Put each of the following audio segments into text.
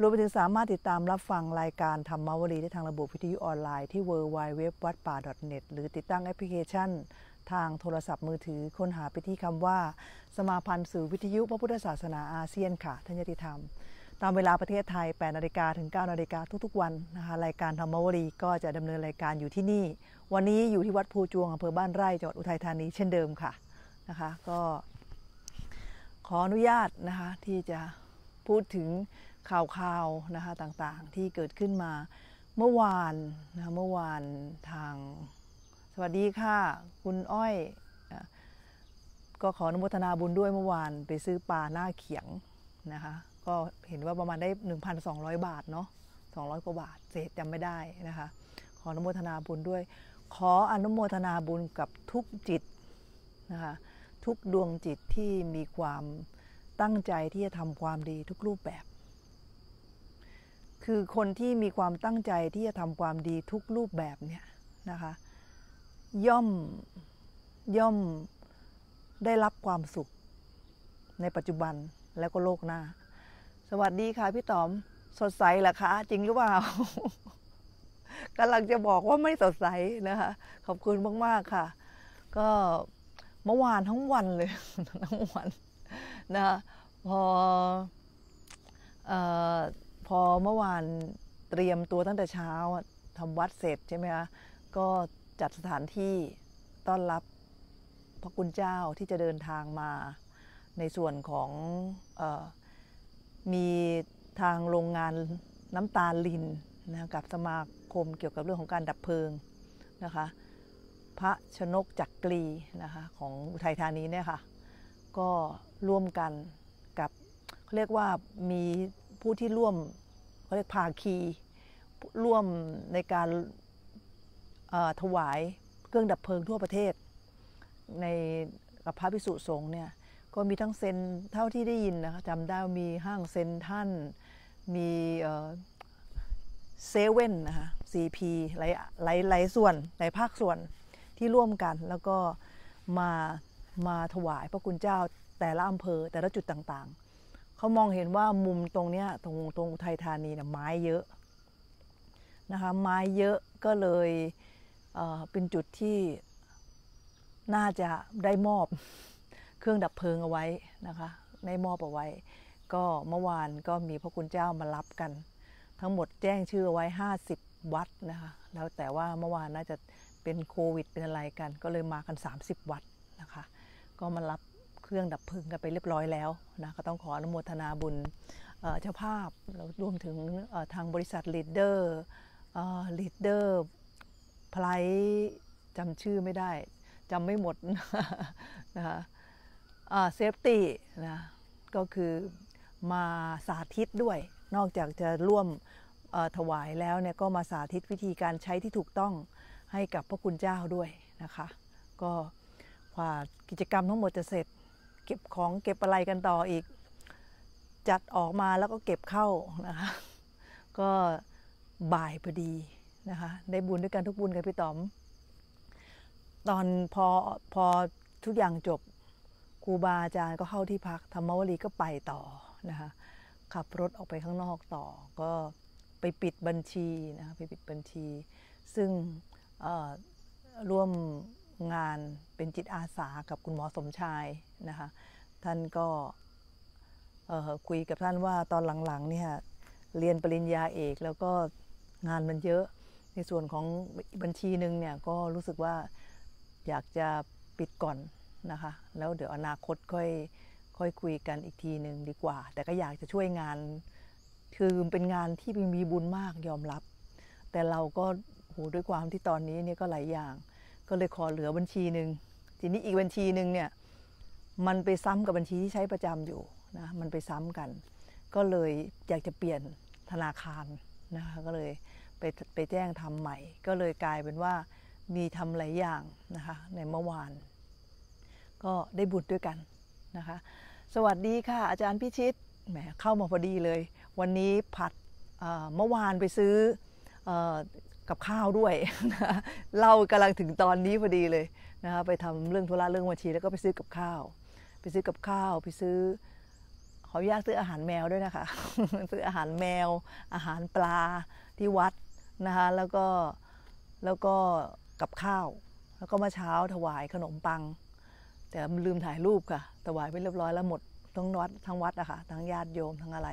รวมไปถึงสามารถติดตามรับฟังรายการธรรมวรีได้ทางระบบวิทยุออนไลน์ที่ w w w วัดป่า .net หรือติดตั้งแอปพลิเคชัน ทางโทรศัพท์มือถือค้นหาไปที่คำว่า สมาพันธ์สื่อวิทยุพระพุทธศาสนาอาเซียนค่ะท่านยติธรรม ตามเวลาประเทศไทย8นาฬิกาถึง9นาฬิกาทุกๆวันนะคะรายการธรรมวรีก็จะดำเนินรายการอยู่ที่นี่วันนี้อยู่ที่วัดภูจวงอำเภอบ้านไร่จังหวัดอุทัยธานีเช่นเดิมค่ะนะคะก็ขออนุญาตนะคะที่จะพูดถึงข่าวข่าว นะคะ ต่างๆที่เกิดขึ้นมาเมื่อวานนะเมื่อวานทาง สวัสดีค่ะ คุณอ้อยก็ขออนุโมทนาบุญด้วยเมื่อวานไปซื้อปลาหน้าเขียงนะคะก็เห็นว่าประมาณได้ 1,200 บาท เนาะ200กว่าบาทเศษจำไม่ได้นะคะขออนุโมทนาบุญด้วย ขออนุโมทนาบุญกับทุกจิตนะคะทุกดวงจิตที่มีความตั้งใจที่จะทำความดีทุกรูปแบบคือคนที่มีความตั้งใจที่จะทำความดีทุกรูปแบบเนี่ยนะคะ ย่อมย่อมได้รับความสุขในปัจจุบันแล้วก็โลกหน้า สวัสดีค่ะพี่ต๋อม สดใสเหรอคะ จริงหรือเปล่ากำลังจะบอกว่าไม่สดใสนะคะขอบคุณมากๆค่ะ ก็เมื่อวานทั้งวันเลยทั้งวัน นะพอพอเมื่อวานเตรียมตัวตั้งแต่เช้าทำวัดเสร็จใช่ไหมคะก็จัดสถานที่ต้อนรับพระคุณเจ้าที่จะเดินทางมาในส่วนของออมีทางโรงงานน้ำตาลลินนะกับสมาคมเกี่ยวกับเรื่องของการดับเพลิง นะคะพระชนกจักกรีนะคะของอุทัยธานีเนี่ยค่ะก็ร่วมกันกับเรียกว่ามีผู้ที่ร่วมเขาเรียกภาคี ร่วมในการถวายเครื่องดับเพลิงทั่วประเทศ ในกับพระพิสุสงฆ์เนี่ยก็มีทั้งเซนเท่าที่ได้ยินนะคะจำได้มีห้างเซนท่าน มีเซเว่นนะคะซีพีหลายหลายหลายส่วนหลายภาคส่วนที่ร่วมกันแล้วก็มามาถวายพระคุณเจ้าแต่ละอำเภอแต่ละจุดต่างๆเขามองเห็นว่ามุมตรงเนี้ยตรงตรงไทยธานีเนี่ยไม้เยอะนะคะไม้เยอะก็เลยเเป็นจุดที่น่าจะได้มอบเครื่องดับเพลิงเอาไว้นะคะได้มอบเอาไว้ ก็เมื่อวานก็มีพระคุณเจ้ามารับกัน ทั้งหมดแจ้งชื่อไว้ 50 วัดนะคะแล้วแต่ว่าเมื่อวานน่าจะเป็นโควิดเป็นอะไรกัน ก็เลยมากัน 30 วัดนะคะก็มารับเครื่องดับเพลิงกันไปเรียบร้อยแล้วนะก็ต้องขออนุโมทนาบุญเจ้าภาพแล้วรวมถึงทางบริษัทลีดเดอร์ลีดเดอร์พลายจำชื่อไม่ได้จำไม่หมดนะคะเซฟตี้นะก็คือมาสาธิตด้วย นอกจากจะร่วมถวายแล้วเนี่ย ก็มาสาธิตวิธีการใช้ที่ถูกต้องให้กับพระคุณเจ้าด้วยนะคะก็กว่ากิจกรรมทั้งหมดจะเสร็จเก็บของเก็บอะไรกันต่ออีกจัดออกมาแล้วก็เก็บเข้านะคะก็บ่ายพอดีนะคะได้บุญด้วยกันทุกบุญกันพี่ต๋อม ตอนพอพอทุกอย่างจบครูบาอาจารย์ก็เข้าที่พักธรรมวรีก็ไปต่อนะคะขับรถออกไปข้างนอกต่อก็ไปปิดบัญชีนะคะไปปิดบัญชี ซึ่งร่วมงานเป็นจิตอาสากับคุณหมอสมชายนะคะท่านก็คุยกับท่านว่าตอนหลังๆเนี่ยเรียนปริญญาเอกแล้วก็งานมันเยอะในส่วนของบัญชีหนึ่งเนี่ยก็รู้สึกว่าอยากจะปิดก่อนนะคะแล้วเดี๋ยวอนาคตค่อยค่อยคุยกันอีกทีหนึ่งดีกว่า แต่ก็อยากจะช่วยงานคือเป็นงานที่มีบุญมากยอมรับ แต่เราก็โหด้วยความที่ตอนนี้เนี่ยก็หลายอย่างก็เลยขอเหลือบัญชีหนึ่งทีนี้อีกบัญชีหนึ่งเนี่ย มันไปซ้ำกับบัญชีที่ใช้ประจำอยู่นะ มันไปซ้ำกัน ก็เลยอยากจะเปลี่ยนธนาคารนะคะ ก็เลยไปไปแจ้งทำใหม่ ก็เลยกลายเป็นว่ามีทำหลายอย่างนะคะ ในเมื่อวาน ก็ได้บุตรด้วยกันนะคะ สวัสดีค่ะอาจารย์พิชิตแหมเข้ามาพอดีเลย วันนี้ผัดเมื่อวานไปซื้อกับข้าวด้วยนะเรากำลังถึงตอนนี้พอดีเลยนะคะไปทำเรื่องธุระเรื่องบัญชีแล้วก็ไปซื้อกับข้าวไปซื้อกับข้าวไปซื้อขออนุญาตซื้ออาหารแมวด้วยนะคะ ซื้ออาหารแมว อาหารปลาที่วัดนะคะแล้วก็แล้วก็กับข้าว แล้วก็มาเช้าถวายขนมปัง แต่ลืมถ่ายรูปค่ะถวายไปเรียบร้อยแล้วหมด ทั้งวัดทั้งวัดอะค่ะทั้งญาติโยมทั้งอะไร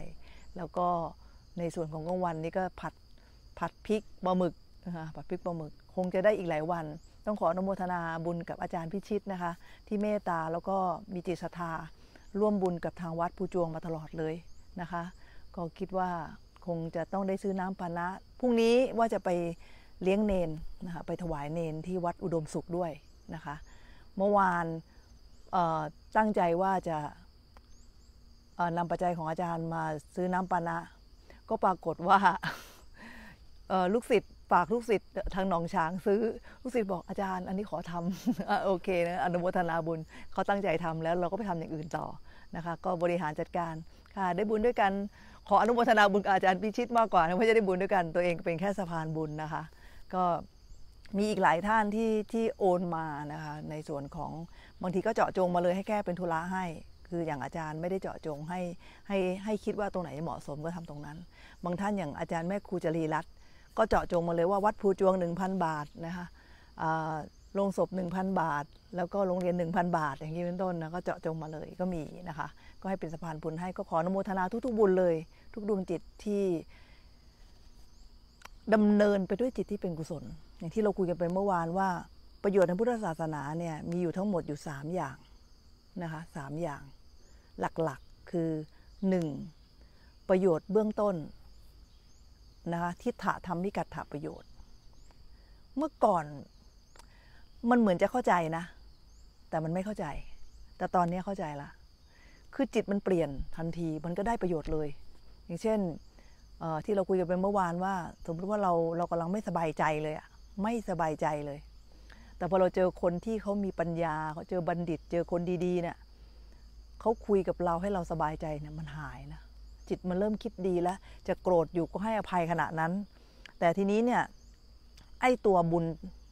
แล้วก็ในส่วนของกลางวันนี้ก็ผัดผัดพริกปลาหมึกนะคะผัดพริกปลาหมึก คงจะได้อีกหลายวัน ต้องขออนุโมทนาบุญกับอาจารย์พิชิตนะคะ ที่เมตตาแล้วก็มีจิตศรัทธาร่วมบุญกับทางวัดภูจวงมาตลอดเลยนะคะ ก็คิดว่าคงจะต้องได้ซื้อน้ำปานะ พรุ่งนี้ว่าจะไปเลี้ยงเนนนะคะไปถวายเนนที่วัดอุดมสุขด้วยนะคะเมื่อวานตั้งใจว่าจะนำปัจจัยของอาจารย์มาซื้อน้ำปานะก็ปรากฏว่าลูกศิษย์ฝากลูกศิษย์ทางหนองช้างซื้อลูกศิษย์บอกอาจารย์อันนี้ขอทำโอเคนะอนุโมทนาบุญเขาตั้งใจทำแล้วเราก็ไปทำอย่างอื่นต่อนะคะก็บริหารจัดการค่ะได้บุญด้วยกันขออนุโมทนาบุญอาจารย์พิชิตมากกว่าเพไม่ใช่ได้บุญด้วยกัน ตัวเองเป็นแค่สะพานบุญนะคะ ก็มีอีกหลายท่านที่ที่โอนมานะคะในส่วนของบางทีก็เจาะจงมาเลยให้แก้เป็นธุระให้ คืออย่างอาจารย์ไม่ได้เจาะจงให้ให้ให้คิดว่าตรงไหนเหมาะสมก็ทำตรงนั้นบางท่านอย่างอาจารย์แม่ครูจรีรัตนก็เจาะจงมาเลยว่าวัดภูจวง 1,000 บาทนะคะโรงศพ1,000 บาท แล้วก็โรงเรียน 1,000 บาท อย่างนี้เป็นต้นนะก็เจาะจงมาเลยก็มีนะคะก็ให้เป็นสะพานบุญให้ก็ขออนุโมทนาทุกๆบุญเลย ทุกดวงจิตที่ ดำเนินไปด้วยจิตที่เป็นกุศลอย่างที่เราคุยกันไปเมื่อวานว่าประโยชน์ทางพุทธศาสนาเนี่ยมีอยู่ทั้งหมดอยู่ 3 อย่างนะคะสอย่าง หลักๆคือ 1. ประโยชน์เบื้องต้นนะคะทิฏฐธรรมิกัตถประโยชน์ เมื่อก่อนมันเหมือนจะเข้าใจนะ แต่มันไม่เข้าใจ แต่ตอนนี้เข้าใจละคือจิตมันเปลี่ยนทันทีมันก็ได้ประโยชน์เลย อย่างเช่นที่เราคุยกันไปเมื่อวานว่า สมมติว่าเราเรากำลังไม่สบายใจเลยอะไม่สบายใจเลย แต่พอเราเจอคนที่เขามีปัญญาเขาเจอบัณฑิตเจอคนดีๆเนี่ยเขาคุยกับเราให้เราสบายใจเนี่ยมันหายนะจิต มันเริ่มคิดดีแล้วจะโกรธอยู่ก็ให้อภัยขณะนั้น แต่ทีนี้เนี่ยไอ้ตัวบุญ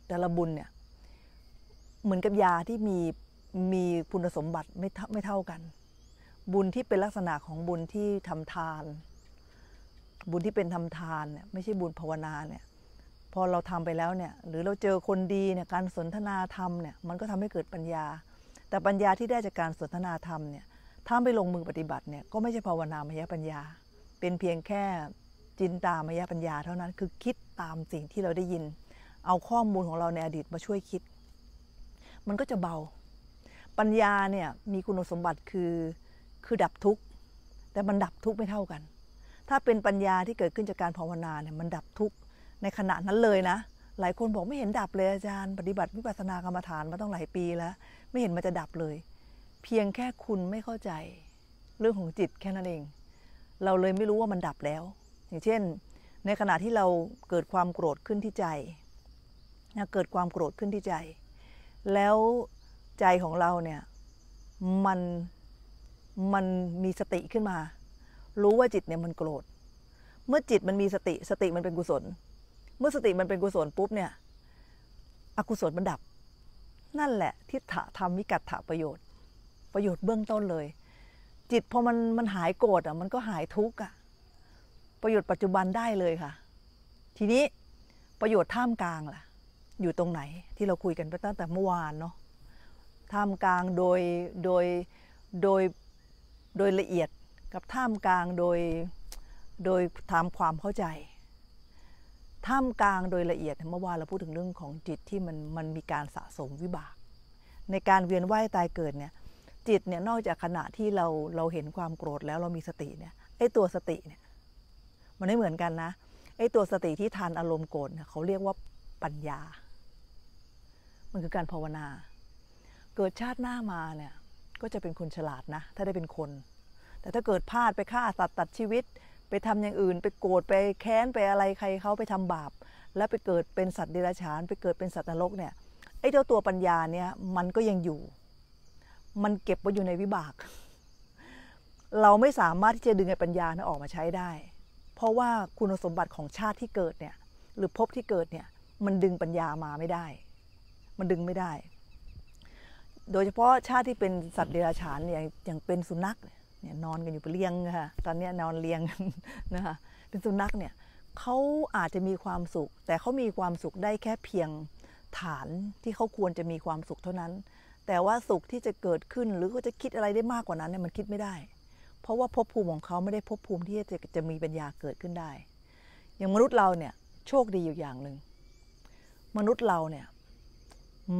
แต่ละบุญเนี่ยเหมือนกับยาที่มีมีคุณสมบัติไม่ไม่เท่ากัน บุญที่เป็นลักษณะของบุญที่ทำทาน บุญที่เป็นทำทานเนี่ยไม่ใช่บุญภาวนาเนี่ยพอเราทำไปแล้วเนี่ยหรือเราเจอคนดีเนี่ยการสนทนาธรรมเนี่ย มันก็ทำให้เกิดปัญญา แต่ปัญญาที่ได้จากการสนทนาธรรมเนี่ยถ้าไม่ลงมือปฏิบัติเนี่ยก็ไม่ใช่ภาวนามยปัญญา เป็นเพียงแค่จินตามยปัญญาเท่านั้นคือคิดตามสิ่งที่เราได้ยินเอาข้อมูลของเราในอดีตมาช่วยคิด มันก็จะเบาปัญญาเนี่ยมีคุณสมบัติคือคือดับทุกข์ แต่มันดับทุกข์ไม่เท่ากัน ถ้าเป็นปัญญาที่เกิดขึ้นจากการภาวนาเนี่ยมันดับทุกข์ในขณะนั้นเลยนะ หลายคนบอกไม่เห็นดับเลยอาจารย์ปฏิบัติวิปัสสนากรรมฐานมาต้องหลายปีแล้ว ไม่เห็นมันจะดับเลยเพียงแค่คุณไม่เข้าใจเรื่องของจิตแค่นั้นเอง เราเลยไม่รู้ว่ามันดับแล้ว อย่างเช่น ในขณะที่เราเกิดความโกรธขึ้นที่ใจนะเกิดความโกรธขึ้นที่ใจ แล้วใจของเราเนี่ยมันมันมีสติขึ้นมา รู้ว่าจิตเนี่ยมันโกรธ เมื่อจิตมันมีสติสติมันเป็นกุศล เมื่อสติมันเป็นกุศลปุ๊บเนี่ย อกุศลมันดับ นั่นแหละทิฏฐธรรมวิกัตถประโยชน์ประโยชน์เบื้องต้นเลย จิตพอมันมันหายโกรธอ่ะมันก็หายทุกข์อ่ะประโยชน์ปัจจุบันได้เลยค่ะ ทีนี้ประโยชน์ท่ามกลางล่ะอยู่ตรงไหนที่เราคุยกันไปตั้งแต่เมื่อวานเนาะท่ามกลางโดยโดยโดยโดยละเอียดกับท่ามกลางโดยโดยถามความเข้าใจ ท่ามกลางโดยละเอียดเมื่อวานเราพูดถึงเรื่องของจิตที่มันมันมีการสะสมวิบาก ในการเวียนว่ายตายเกิดเนี่ยจิตเนี่ยนอกจากขณะที่เราเราเห็นความโกรธแล้วเรามีสติเนี่ยไอ้ตัวสติเนี่ยมันไม่เหมือนกันนะ ไอ้ตัวสติที่ทานอารมณ์โกรธเขาเรียกว่าปัญญา มันคือการภาวนา เกิดชาติหน้ามาเนี่ยก็จะเป็นคนฉลาดนะถ้าได้เป็นคน แต่ถ้าเกิดพลาดไปฆ่าสัตว์ตัดชีวิต ไปทำอย่างอื่น ไปโกรธไปแค้นไปอะไรใครเขาไปทำบาปแล้วไปเกิดเป็นสัตว์เดรัจฉาน ไปเกิดเป็นสัตว์นรกเนี่ยไอ้เจ้าตัวปัญญาเนี่ยมันก็ยังอยู่มันเก็บไว้อยู่ในวิบาก เราไม่สามารถที่จะดึงไอ้ปัญญานะออกมาใช้ได้ เพราะว่าคุณสมบัติของชาติที่เกิดเนี่ย หรือภพที่เกิดเนี่ย มันดึงปัญญามาไม่ได้ มันดึงไม่ได้ โดยเฉพาะชาติที่เป็นสัตว์เดรัจฉานอย่างอย่างเป็นสุนัขเนี่ยนอนกันอยู่เปเรียงค่ะตอนนี้นอนเรียงนะคะเป็นสุนัขเนี่ยเขาอาจจะมีความสุข แต่เขามีความสุขได้แค่เพียงฐานที่เขาควรจะมีความสุขเท่านั้นแต่ว่าสุขที่จะเกิดขึ้นหรือเขาจะคิดอะไรได้มากกว่านั้นเนี่ยมันคิดไม่ได้ เพราะว่าภพภูมิของเขาไม่ได้ภพภูมิที่จะจะมีปัญญาเกิดขึ้นได้ อย่างมนุษย์เราเนี่ย โชคดีอยู่อย่างหนึ่ง มนุษย์เราเนี่ย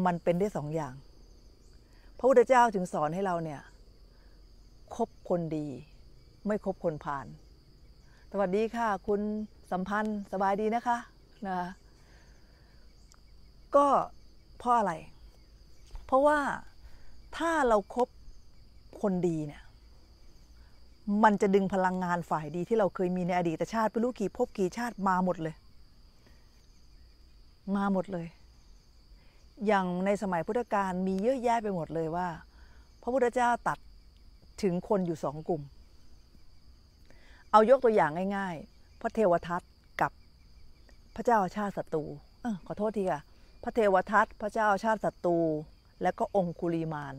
มันเป็นได้สองอย่าง พระพุทธเจ้าถึงสอนให้เราเนี่ย คบคนดี ไม่คบคนผ่านสวัสดีค่ะ คุณสัมพันธ์สบายดีนะคะนะก็เพราะอะไรเพราะว่าถ้าเราครบคนดีเนี่ย มันจะดึงพลังงานฝ่ายดีที่เราเคยมีในอดีตชาติไปรู้กี่พบกี่ชาติมาหมดเลยมาหมดเลย อย่างในสมัยพุทธกาลมีเยอะแยะไปหมดเลยว่าพระพุทธเจ้าตัดถึงคนอยู่สองกลุ่ม เอายกตัวอย่างง่ายๆ พระเทวทัตกับพระเจ้าชาติศัตรูขอโทษทีค่ะพระเทวทัตพระเจ้าชาติศัตรูแล้วก็องคุลีมาน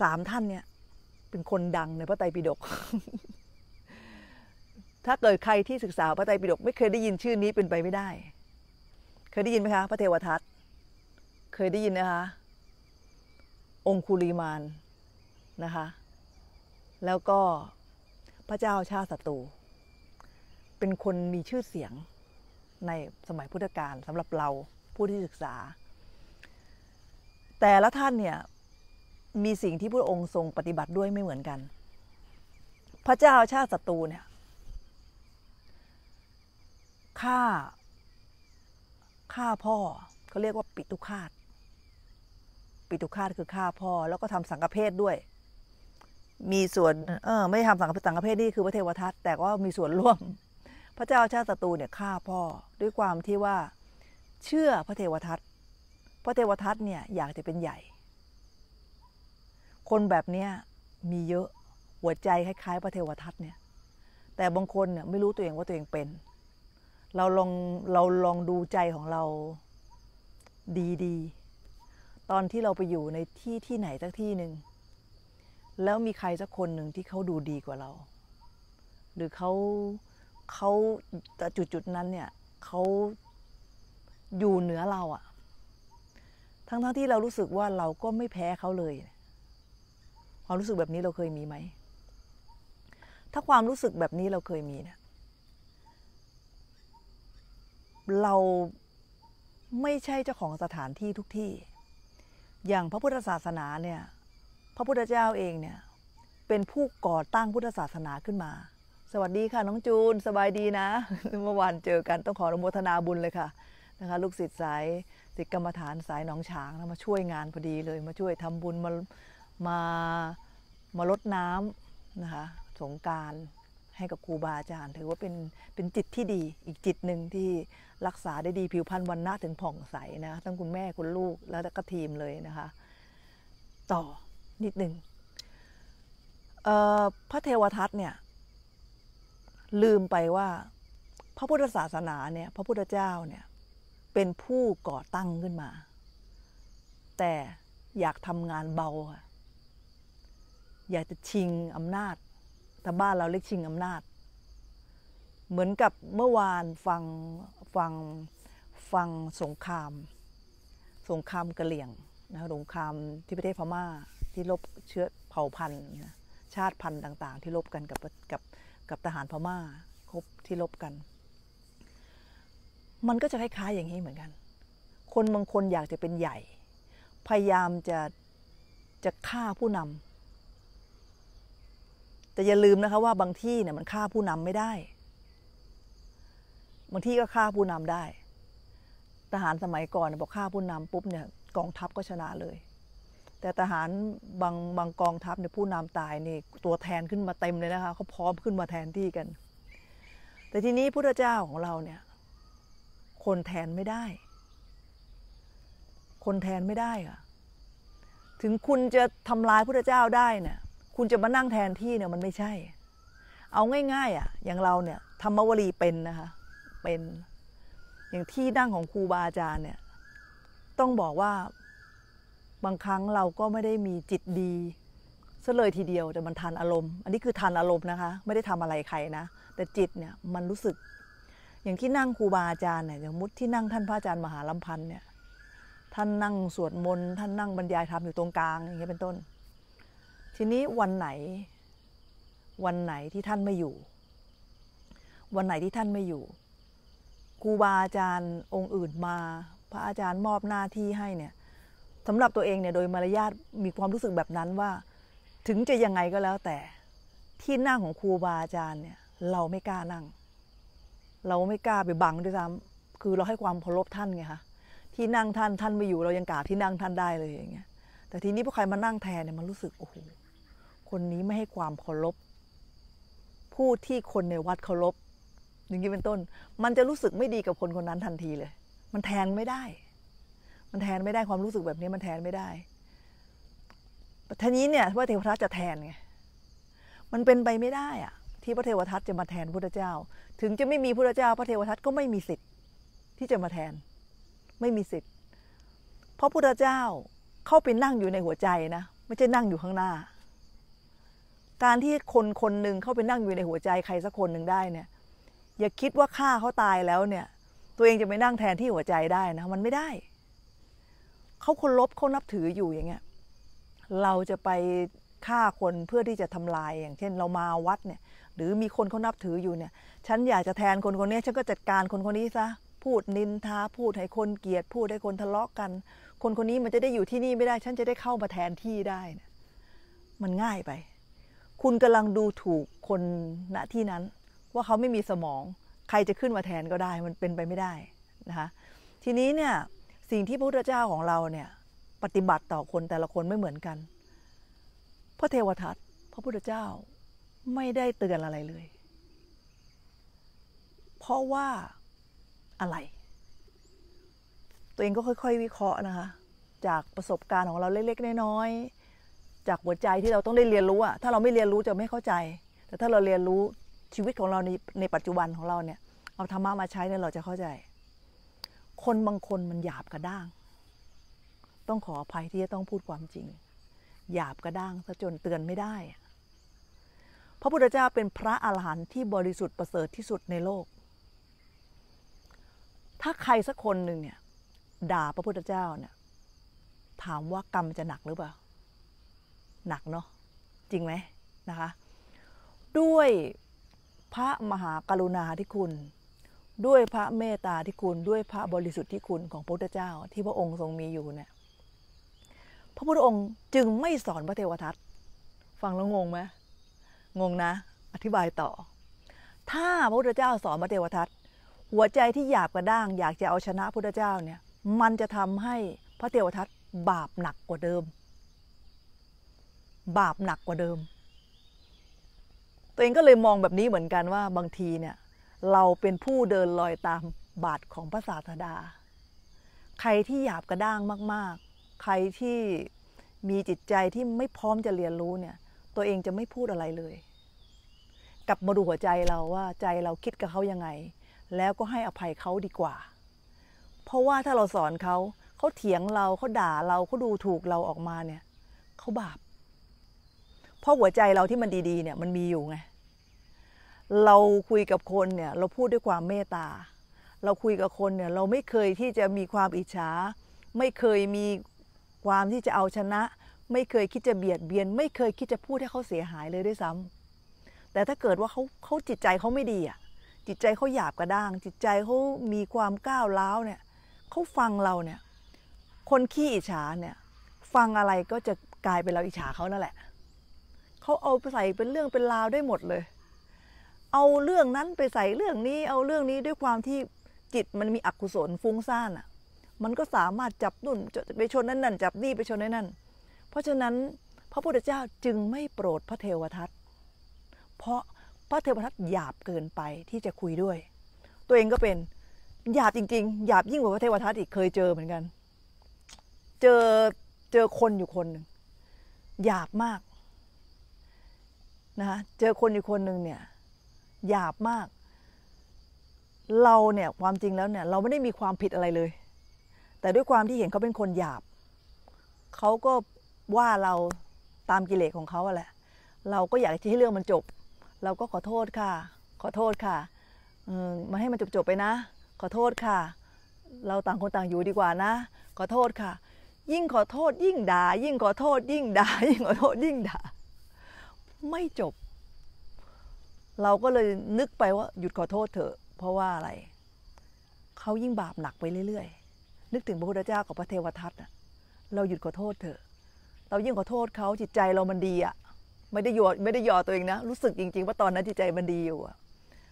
สามท่านเนี่ย เป็นคนดังในพระไตรปิฎก ถ้าเกิดใครที่ศึกษาพระไตรปิฎกไม่เคยได้ยินชื่อนี้เป็นไปไม่ได้ เคยได้ยินไหมคะพระเทวทัต เคยได้ยินนะคะองคุลีมานนะคะ แล้วก็พระเจ้าชาติศัตรูเป็นคนมีชื่อเสียงในสมัยพุทธกาลสำหรับเราผู้ที่ศึกษาแต่ละท่านเนี่ยมีสิ่งที่พระองค์ทรงปฏิบัติด้วยไม่เหมือนกัน พระเจ้าชาติศัตรูเนี่ยฆ่าฆ่าพ่อเขาเรียกว่าปิตุคาต ปิตุคาตคือฆ่าพ่อ แล้วก็ทำสังฆเพศด้วย มีส่วนเออไม่ทำสังฆสังฆเพศนี่คือพระเทวทัตแต่ว่ามีส่วนร่วม พระเจ้าชาติศัตรูเนี่ยฆ่าพ่อด้วยความที่ว่า เชื่อพระเทวทัตพระเทวทัตเนี่ย อยากจะเป็นใหญ่ คนแบบเนี้ยมีเยอะ หัวใจคล้ายๆพระเทวทัตเนี่ย แต่บางคนเนี่ยไม่รู้ตัวเองว่าตัวเองเป็น เราลองเราลองดูใจของเราดี ๆ ตอนที่เราไปอยู่ในที่ที่ไหน สักที่หนึ่ง แล้วมีใครสักคนหนึ่งที่เขาดูดีกว่าเรา หรือเขาเขาจุดจุดนั้นเนี่ยเขาอยู่เหนือเราอะ่ะทั้งๆทที่เรารู้สึกว่าเราก็ไม่แพ้เขาเลยความรู้สึกแบบนี้เราเคยมีไหมถ้าความรู้สึกแบบนี้เราเคยมีเนะี่ยเราไม่ใช่เจ้าของสถานที่ทุกที่ อย่างพระพุทธศาสนาเนี่ย พระพุทธเจ้าเองเนี่ย เป็นผู้ก่อตั้งพุทธศาสนาขึ้นมา สวัสดีค่ะน้องจูนสบายดีนะเมื่อวานเจอกันต้องขออนุโมทนาบุญเลยค่ะนะคะลูกศิษย์สายศิดกรรมฐานสายหนองฉางมาช่วยงานพอดีเลยมาช่วยทำบุญมามามาลดน้ำนะคะสงการให้กับครูบาอาจารย์ ถือว่าเป็นเป็นจิตที่ดีอีกจิตหนึ่งที่รักษาได้ดี ผิวพรรณวันหน้าถึงผ่องใสนะทั้งคุณแม่คุณลูกแล้วก็ทีมเลยนะคะ ต่อนิดหนึ่ง พระเทวทัตเนี่ย ลืมไปว่า พระพุทธศาสนาเนี่ยพระพุทธเจ้าเนี่ยเป็นผู้ก่อตั้งขึ้นมา แต่อยากทำงานเบาค่ะอยาก จะชิงอำนาจแต่บ้านเราเรียกชิงอำนาจ เหมือนกับเมื่อวานฟังฟังฟังสงคราม สงครามกระเหลี่ยงนะสงครามที่ประเทศพม่าที่ลบเชื้อเผ่าพันธุ์ชาติพันธุ์ต่าง ๆ ที่ลบกันกับกับกับทหารพม่าครบที่ลบกันมันก็จะคล้ายๆอย่างนี้เหมือนกัน คนบางคนอยากจะเป็นใหญ่ พยายามจะ จะฆ่าผู้นำ แต่อย่าลืมนะคะว่าบางที่เนี่ย มันฆ่าผู้นำไม่ได้ บางที่ก็ฆ่าผู้นำได้ ทหารสมัยก่อนบอกฆ่าผู้นำปุ๊บเนี่ยกองทัพก็ชนะเลย แต่ทหารบางบางกองทัพเนี่ยผู้นำตายนี่ตัวแทนขึ้นมาเต็มเลยนะคะเขาพร้อมขึ้นมาแทนที่กัน แต่ทีนี้พระเจ้าของเราเนี่ยคนแทนไม่ได้ คนแทนไม่ได้อะถึงคุณจะทำลายพระเจ้าได้เนี่ย คุณจะมานั่งแทนที่เนี่ยมันไม่ใช่ เอาง่ายๆ อ่ะ อย่างเราเนี่ยธรรมวรีเป็นนะคะ เป็น อย่างที่นั่งของครูบาอาจารย์เนี่ย ต้องบอกว่า บางครั้งเราก็ไม่ได้มีจิตดีซะเลยทีเดียว แต่มันทานอารมณ์ อันนี้คือทานอารมณ์นะคะ ไม่ได้ทำอะไรใครนะ แต่จิตเนี่ยมันรู้สึกอย่างที่นั่งครูบาอาจารย์เนี่ยสมมติที่นั่งท่านพระอาจารย์มหาลำพันธ์เนี่ยท่านนั่งสวดมนต์ท่านนั่งบรรยายธรรมอยู่ตรงกลาง อย่างเงี้ยเป็นต้น ทีนี้วันไหน วันไหนที่ท่านไม่อยู่ วันไหนที่ท่านไม่อยู่ครูบาอาจารย์องค์อื่นมา พระอาจารย์มอบหน้าที่ให้เนี่ยสำหรับตัวเองเนี่ยโดยมารยาทมีความรู้สึกแบบนั้นว่า ถึงจะยังไงก็แล้วแต่ที่นั่งของครูบาอาจารย์เนี่ยเราไม่กล้านั่งเราไม่กล้าไปบังด้วยซ้ำคือเราให้ความเคารพท่านไงคะที่นั่งท่านท่านไม่อยู่เรายังกราบที่นั่งท่านได้เลยอย่างเงี้ยแต่ทีนี้พอใครมานั่งแทนเนี่ยมันรู้สึกโอ้โหคนนี้ไม่ให้ความเคารพผู้ที่คนในวัดเคารพอย่างนี้เป็นต้น มันจะรู้สึกไม่ดีกับคนคนนั้นทันทีเลย มันแทนไม่ได้ มันแทนไม่ได้ความรู้สึกแบบนี้มันแทนไม่ได้ทีนี้เนี่ยว่าเทวทัตจะแทนไงมันเป็นไปไม่ได้อะที่พระเทวทัตจะมาแทนพุทธเจ้า ถึงจะไม่มีพุทธเจ้า พระเทวทัตก็ไม่มีสิทธิ์ ที่จะมาแทน ไม่มีสิทธิ์ เพราะพุทธเจ้าเข้าไปนั่งอยู่ในหัวใจนะไม่ใช่นั่งอยู่ข้างหน้า การที่คนคนหนึ่งเข้าไปนั่งอยู่ในหัวใจใครสักคนหนึ่งได้เนี่ย อย่าคิดว่าฆ่าเขาตายแล้วเนี่ย ตัวเองจะไปนั่งแทนที่หัวใจได้นะมันไม่ได้เขาคนลบเขานับถืออยู่อย่างเงี้ยเราจะไปฆ่าคนเพื่อที่จะทำลายอย่างเช่นเรามาวัดเนี่ยหรือมีคนเขานับถืออยู่เนี่ย ฉันอยากจะแทนคนคนนี้ ฉันก็จัดการคนคนนี้ ซะ พูดนินทา พูดให้คนเกลียด พูดให้คนทะเลาะกัน คนคนนี้มันจะได้อยู่ที่นี่ไม่ได้ ฉันจะได้เข้ามาแทนที่ได้นมันง่ายไป คุณกำลังดูถูกคนณที่นั้น ว่าเขาไม่มีสมอง ใครจะขึ้นมาแทนก็ได้ มันเป็นไปไม่ได้นะคะ ทีนี้เนี่ยสิ่งที่พระพุทธเจ้าของเราเนี่ย ปฏิบัติต่อคนแต่ละคนไม่เหมือนกันพระเทวทัตพระพุทธเจ้าไม่ได้เตือนอะไรเลย เพราะว่าอะไร ตัวเองก็ค่อยๆ วิเคราะห์นะคะ จากประสบการณ์ของเราเล็กๆน้อยๆ จากหัวใจที่เราต้องได้เรียนรู้อะถ้าเราไม่เรียนรู้จะไม่เข้าใจ แต่ถ้าเราเรียนรู้ชีวิตของเราในในปัจจุบันของเราเนี่ย เอาธรรมะมาใช้เนี่ยเราจะเข้าใจ คนบางคนมันหยาบกระด้าง ต้องขออภัยที่จะต้องพูดความจริง หยาบกระด้างซะจนเตือนไม่ได้ระพุทธเจ้าเป็นพระอาหารหันต์ที่บริสุทธิ์ประเสริฐที่สุดในโลก ถ้าใครสักคนหนึ่งเนี่ยด่าพระพุทธเจ้าเนี่ย ถามว่ากรรมจะหนักหรือเปล่าหนักเนาะจริงไหมนะคะ ด้วยพระมหากรุณาธิคุณ ด้วยพระเมตตาที่คุณด้วยพระบริสุทธิ์ที่คุณของพระพุทธเจ้าที่พระองค์ทรงมีอยู่เนี่ย พระพุทธองค์จึงไม่สอนพระเทวทัตฟังแล้วงงไหมงงนะ อธิบายต่อ ถ้าพระพุทธเจ้าสอนมาเทวทัตหัวใจที่หยาบกระด้าง อยากจะเอาชนะพุทธเจ้าเนี่ย มันจะทำให้พระเทวทัตบาปหนักกว่าเดิม บาปหนักกว่าเดิม ตัวเองก็เลยมองแบบนี้เหมือนกันว่า บางทีเนี่ย เราเป็นผู้เดินลอยตามบาทของพระศาสดา ใครที่ หยาบกระด้างมากๆ ใครที่มีจิตใจที่ไม่พร้อมจะเรียนรู้เนี่ย ตัวเองจะไม่พูดอะไรเลยกลับมาดูหัวใจเราว่าใจเราคิดกับเขายังไง แล้วก็ให้อภัยเขาดีกว่า เพราะว่าถ้าเราสอนเขาเขาเถียงเราเขาด่าเราเขาดูถูกเราออกมาเนี่ยเขาบาปเพราะหัวใจเราที่มันดีๆ เนี่ยมันมีอยู่ไงเราคุยกับคนเนี่ยเราพูดด้วยความเมตตา เราคุยกับคนเนี่ยเราไม่เคยที่จะมีความอิจฉาไม่เคยมีความที่จะเอาชนะ ไม่เคยคิดจะเบียดเบียน ไม่เคยคิดจะพูดให้เขาเสียหายเลยด้วยซ้ำแต่ถ้าเกิดว่าเขาเขาจิตใจเขาไม่ดีอ่ะ จิตใจเขาหยาบกระด้าง จิตใจเขามีความก้าวร้าวเนี่ยเขาฟังเราเนี่ย คนขี้อิจฉาเนี่ย ฟังอะไรก็จะกลายเป็นเราอิจฉาเขานั่นแหละ เขาเอาไปใส่เป็นเรื่องเป็นราวได้หมดเลย เอาเรื่องนั้นไปใส่เรื่องนี้เอาเรื่องนี้ด้วยความที่จิตมันมีอกุศลฟุ้งซ่านอ่ะ มันก็สามารถจับนุ่นไปชนนั่นนั่นจับนี่ไปชนนั่นนั่นเพราะฉะนั้นพระพุทธเจ้าจึงไม่โปรดพระเทวทัตเพราะพระเทวทัตหยาบเกินไปที่จะคุยด้วย ตัวเองก็เป็น หยาบจริงๆ หยาบยิ่งกว่าพระเทวทัตอีก เคยเจอเหมือนกัน เจอเจอคนอยู่คนหนึ่ง หยาบมากนะเจอคนอยู่คนหนึ่งเนี่ย หยาบมาก เราเนี่ยความจริงแล้วเนี่ยเราไม่ได้มีความผิดอะไรเลย แต่ด้วยความที่เห็นเขาเป็นคนหยาบ เขาก็ว่าเราตามกิเลสขของเขาแหละ เราก็อยากจะให้เรื่องมันจบเราก็ขอโทษค่ะ ขอโทษค่ะมาให้มันจบๆไปนะ ขอโทษค่ะ เราต่างคนต่างอยู่ดีกว่านะ ขอโทษค่ะ ยิ่งขอโทษ ยิ่งด่า ยิ่งขอโทษ ยิ่งด่า ยิ่งขอโทษยิ่งด่า ไม่จบ เราก็เลยนึกไปว่าหยุดขอโทษเถอะ เพราะว่าอะไร เขายิ่งบาปหนักไปเรื่อยๆ นึกถึงพระพุทธเจ้ากับพระเทวทัตเราหยุดขอโทษเถอะ เรายิ่งขอโทษเขาจิตใจเรามันดีอะไม่ได้ยอไม่ได้ยอตัวเองนะ รู้สึกจริงๆว่าตอนนั้นจิตใจมันดีอยู่อะ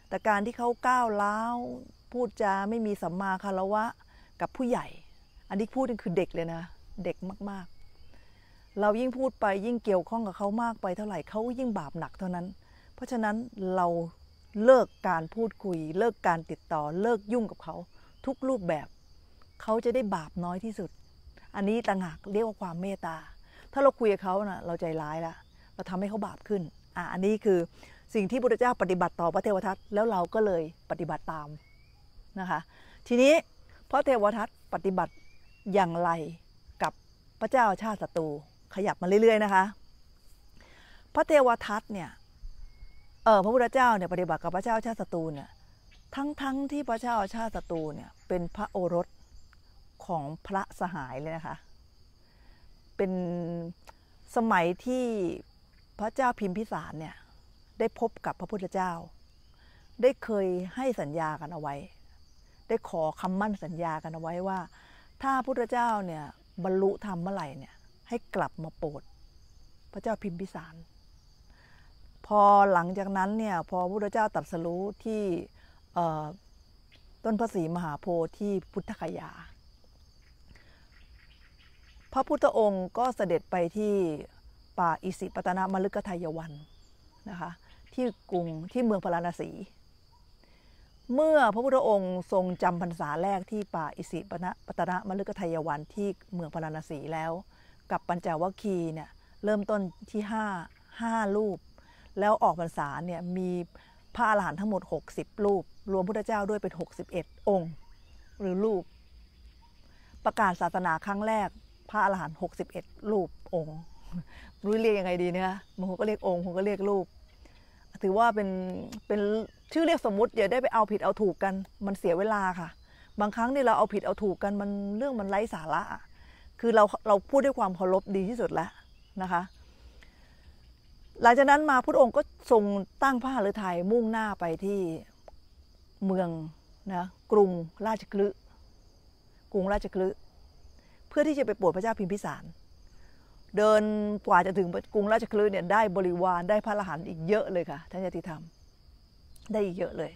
แต่การที่เขาก้าวล้าพูดจาไม่มีสัมมาคารวะกับผู้ใหญ่ อันนี้พูดถึงคือเด็กเลยนะ เด็กมากๆ เรายิ่งพูดไปยิ่งเกี่ยวข้องกับเขามากไปเท่าไหร่เขายิ่งบาปหนักเท่านั้น เพราะฉะนั้นเราเลิกการพูดคุย เลิกการติดต่อเลิกยุ่งกับเขาทุกรูปแบบเขาจะได้บาปน้อยที่สุด อันนี้ต่างหากเรียกว่าความเมตตาถ้าเราคุยกับเขานะ่ะเราใจร้ายละเราทำให้เขาบาปขึ้น อ่ะอันนี้คือสิ่งที่พระเจ้าปฏิบัติต่อพระเทวทัตแล้วเราก็เลยปฏิบัติตามนะคะ ทีนี้พระเทวทัตปฏิบัติอย่างไรกับพระเจ้าชาติศัตรูขยับมาเรื่อย ๆนะคะ พระเทวทัตเนี่ย เออพระพุทธเจ้าเนี่ยปฏิบัติกับพระเจ้าชาติศัตรูเนี่ยทั้งๆทที่พระเจ้าชาติศัตรูเนี่ยเป็นพระโอรสของพระสหายเลยนะคะ เป็นสมัยที่พระเจ้าพิมพิสารเนี่ยได้พบกับพระพุทธเจ้า ได้เคยให้สัญญากันเอาไว้ ได้ขอคำมั่นสัญญากันเอาไว้ว่า ถ้าพุทธเจ้าเนี่ยบรรลุธรรมเมื่อไหร่เนี่ยให้กลับมาโปรดพระเจ้าพิมพิสาร พอหลังจากนั้นเนี่ยพอพุทธเจ้าตรัสรู้ที่ต้นพระศรีมหาโพธิ์ที่พุทธคยา พระพุทธองค์ก็เสด็จไปที่ป่าอิสิปตนามลึกทายวันนะคะ ที่กรุงที่เมืองพาราณสี เมื่อพระพุทธองค์ทรงจำพรรษาแรกที่ป่าอิสิปตนาปตนามกกทายวัน ที่เมืองพาราณสีแล้วกับปัญจวัคคีเนี่ยเริ่มต้นที่5 5รูป แล้วออกพรรษาเนี่ยมีพระอรหันต์ทั้งหมด 60 รูป รวมพุทธเจ้าด้วยเป็น 61 องค์ หรือรูป ประกาศศาสนาครั้งแรกพระอรหันต์61 รูปองค์รู้เรียกยังไงดีนะคะบางคนก็เรียกองค์ผมก็เรียกลูกถือว่าเป็นเป็นชื่อเรียกสมมติอย่าได้ไปเอาผิดเอาถูกกันมันเสียเวลาค่ะ บางครั้งนี่เราเอาผิดเอาถูกกันมันเรื่องมันไร้สาระ คือเราเราพูดด้วยความเคารพดีที่สุดแล้วนะคะ หลังจากนั้นมาพุทธองค์ก็ทรงตั้งพระหฤทัยมุ่งหน้าไปที่เมืองนะกรุงราชคลึกรุงราชคลึเพื่อที่จะไปโปรดพระเจ้าพิมพิสารเดินกว่าจะถึงกรุงราชคลีเนี่ย ได้บริวารได้พระอรหันต์อีกเยอะเลยค่ะท่านยติธรรม ได้อีกเยอะเลย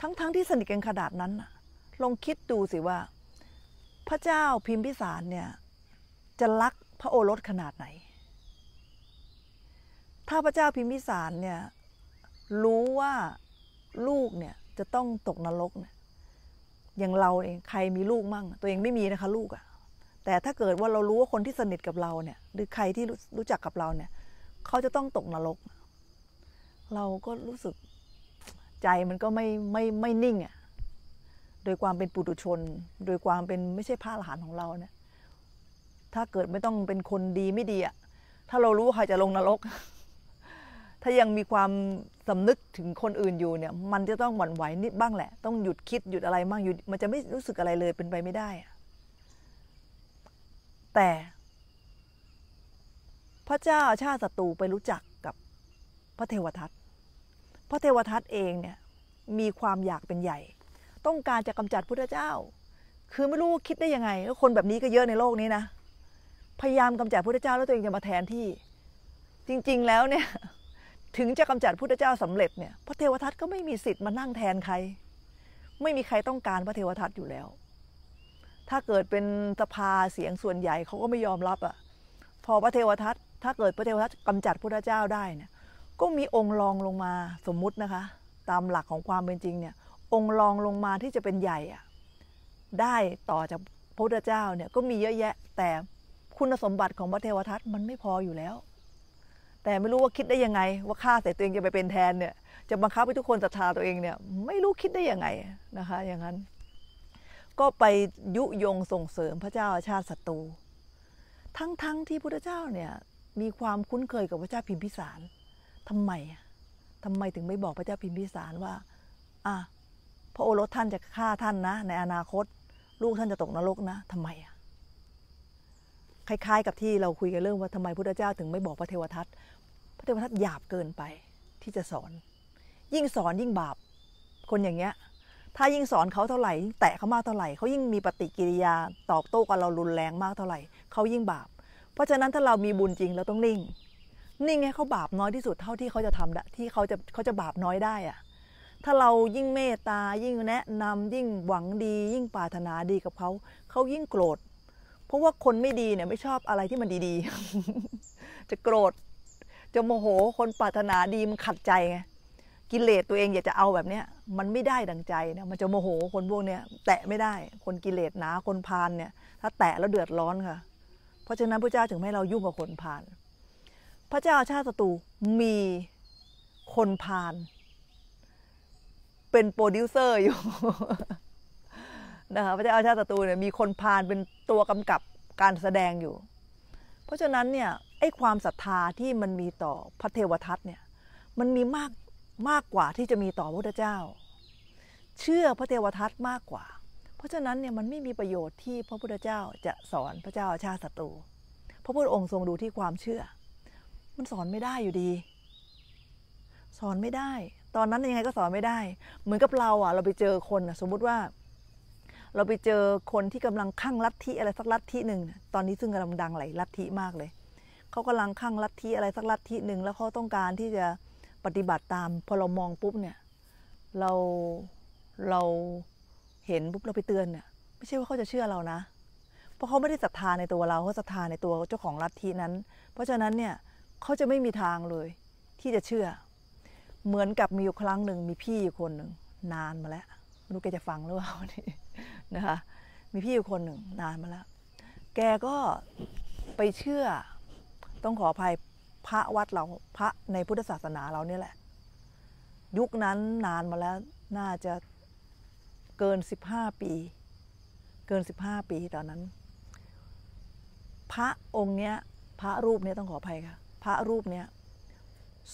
ทั้งๆทที่สนิทกันขนาดนั้นลองคิดดูสิว่า พระเจ้าพิมพิสารเนี่ยจะรักพระโอรสขนาดไหน ถ้าพระเจ้าพิมพิสารเนี่ยรู้ว่าลูกเนี่ยจะต้องตกนรกเนี่ยอย่างเราเองใครมีลูกมั่ง ตัวเองไม่มีนะคะลูกอะ่ะแต่ถ้าเกิดว่าเรารู้ว่าคนที่สนิทกับเราเนี่ย หรือใครที่รู้จักกับเราเนี่ย เขาจะต้องตกนรกเราก็รู้สึกใจมันก็ไม่ไม่ไม่นิ่งอะ่ะโดยความเป็นปุถุชน โดยความเป็นไม่ใช่พระอรหันต์ของเราเนี่ย ถ้าเกิดไม่ต้องเป็นคนดีไม่ดีอะ่ะถ้าเรารู้ใครจะลงนรก ถ้ายังมีความสำนึกถึงคนอื่นอยู่เนี่ย มันจะต้องหวั่นไหวนิดบ้างแหละ ต้องหยุดคิดหยุดอะไรบ้างหยุดมันจะไม่รู้สึกอะไรเลยเป็นไปไม่ได้อะแต่พระเจ้าชาติศัตรูไปรู้จักกับพระเทวทัต พระเทวทัตเองเนี่ยมีความอยากเป็นใหญ่ ต้องการจะกำจัดพระเจ้า คือไม่รู้คิดได้ยังไงแล้วคนแบบนี้ก็เยอะในโลกนี้นะ พยายามกำจัดพระเจ้าแล้วตัวเองจะมาแทนที่ จริง ๆแล้วเนี่ยถึงจะกำจัดพระเจ้าสำเร็จเนี่ยพระเทวทัตก็ไม่มีสิทธิ์มานั่งแทนใครไม่มีใครต้องการพระเทวทัตอยู่แล้วถ้าเกิดเป็นสภาเสียงส่วนใหญ่เขาก็ไม่ยอมรับอ่ะ พอพระเทวทัตถ้าเกิดพระเทวทัตกำจัดพระเจ้าได้เนี่ย ก็มีองค์รองลงมาสมมุตินะคะ ตามหลักของความเป็นจริงเนี่ยองค์รองลงมาที่จะเป็นใหญ่อะได้ต่อจากพระพุทธเจ้าเนี่ยก็มีเยอะแยะแต่คุณสมบัติของพระเทวทัตมันไม่พออยู่แล้ว แต่ไม่รู้ว่าคิดได้ยังไง ว่าข้าแต่ตัวเองจะไปเป็นแทนเนี่ยจะบังคับให้ทุกคนศรัทธาตัวเองเนี่ย ไม่รู้คิดได้ยังไงนะคะ อย่างนั้นก็ไปยุยงส่งเสริมพระเจ้าชาติศัตรูทั้งๆทที่พระเจ้าเนี่ยมีความคุ้นเคยกับพระเจ้าพิมพิสาร ทำไมทำไมถึงไม่บอกพระเจ้าพิมพิสารว่า อ่ะพระโอรสท่านจะฆ่าท่านนะ ในอนาคต ลูกท่านจะตกนรกนะ ทำไมอ่ะคล้าย ๆ กับที่เราคุยกันเรื่องว่าทำไมพระเจ้าถึงไม่บอกพระเทวทัตพระเทวทัตหยาบเกินไปที่จะสอน ยิ่งสอนยิ่งบาปคนอย่างเงี้ยถ้ายิ่งสอนเขาเท่าไหร่ แตะเขามากเท่าไหร่ เขายิ่งมีปฏิกิริยาตอบโต้กับเรารุนแรงมากเท่าไหร่ เขายิ่งบาป เพราะฉะนั้นถ้าเรามีบุญจริงเราต้องนิ่ง นิ่งให้เขาบาปน้อยที่สุดเท่าที่เขาจะทำที่เขาจะเขาจะบาปน้อยได้อะถ้าเรายิ่งเมตตา ยิ่งแนะนำยิ่งหวังดี ยิ่งปรารถนาดีกับเขา เขายิ่งโกรธ เพราะว่าคนไม่ดีเนี่ยไม่ชอบอะไรที่มันดีๆ จะโกรธ จะโมโห คนปรารถนาดีมันขัดใจไงกิเลสตัวเองอยากจะเอาแบบเนี้ยมันไม่ได้ดังใจนะมันจะโมโหคนพวกเนี้ยแตะไม่ได้คนกิเลสหนาคนพานเนี่ยถ้าแตะแล้วเดือดร้อนค่ะ เพราะฉะนั้นพระเจ้าถึงให้เรายุ่งกับคนพานพระเจ้าชาติศัตรูมีคนพานเป็นโปรดิวเซอร์อยู่นะคะพระเจ้าชาติศัตรูเนี่ยมีคนพานเป็นตัวกำกับการแสดงอยู่ เพราะฉะนั้นเนี่ยไอ้ความศรัทธาที่มันมีต่อพระเทวทัตเนี่ยมันมีมากมากกว่าที่จะมีต่อพระเจ้า เชื่อพระเทวทัตมากกว่า เพราะฉะนั้นเนี่ยมันไม่มีประโยชน์ที่พระพุทธเจ้าจะสอนพระเจ้าชาติศัตรูพระพุทธองค์ทรงดูที่ความเชื่อ มันสอนไม่ได้อยู่ดี สอนไม่ได้ ตอนนั้นยังไงก็สอนไม่ได้ เหมือนกับเราอ่ะ เราไปเจอคนสมมุติว่า เราไปเจอคนที่กำลังข้างลัทธิอะไรสักลัทธิหนึ่งตอนนี้ซึ่งกำลังดังหลายลัทธิมากเลยเขากำลังข้างลัทธิอะไรสักลัทธิหนึ่งแล้วเขาต้องการที่จะปฏิบัติตามพอเรามองปุ๊บเนี่ย เราเราเห็นปุ๊บเราไปเตือนเนี่ยไม่ใช่ว่าเขาจะเชื่อเรานะ เพราะเขาไม่ได้ศรัทธาในตัวเราเขาศรัทธาในตัวเจ้าของลัทธินั้น เพราะฉะนั้นเนี่ยเขาจะไม่มีทางเลย ที่จะเชื่อ เหมือนกับมีอยู่ครั้งหนึ่งมีพี่อยู่คนหนึ่งนานมาแล้วไม่รู้แกจะฟังหรือเปล่านี่นะคะมีพี่อยู่คนหนึ่งนานมาแล้ว แกก็ไปเชื่อต้องขออภัยพระวัด เราพระในพุทธศาสนาเราเนี่ยแหละ ยุคนั้นนานมาแล้วน่าจะเกินสิบห้าปี เกินสิบห้าปี ตอนนั้น พระองค์เนี้ยพระรูป เนี้ย ต้องขออภัย ค่ะพระรูปเนี้ย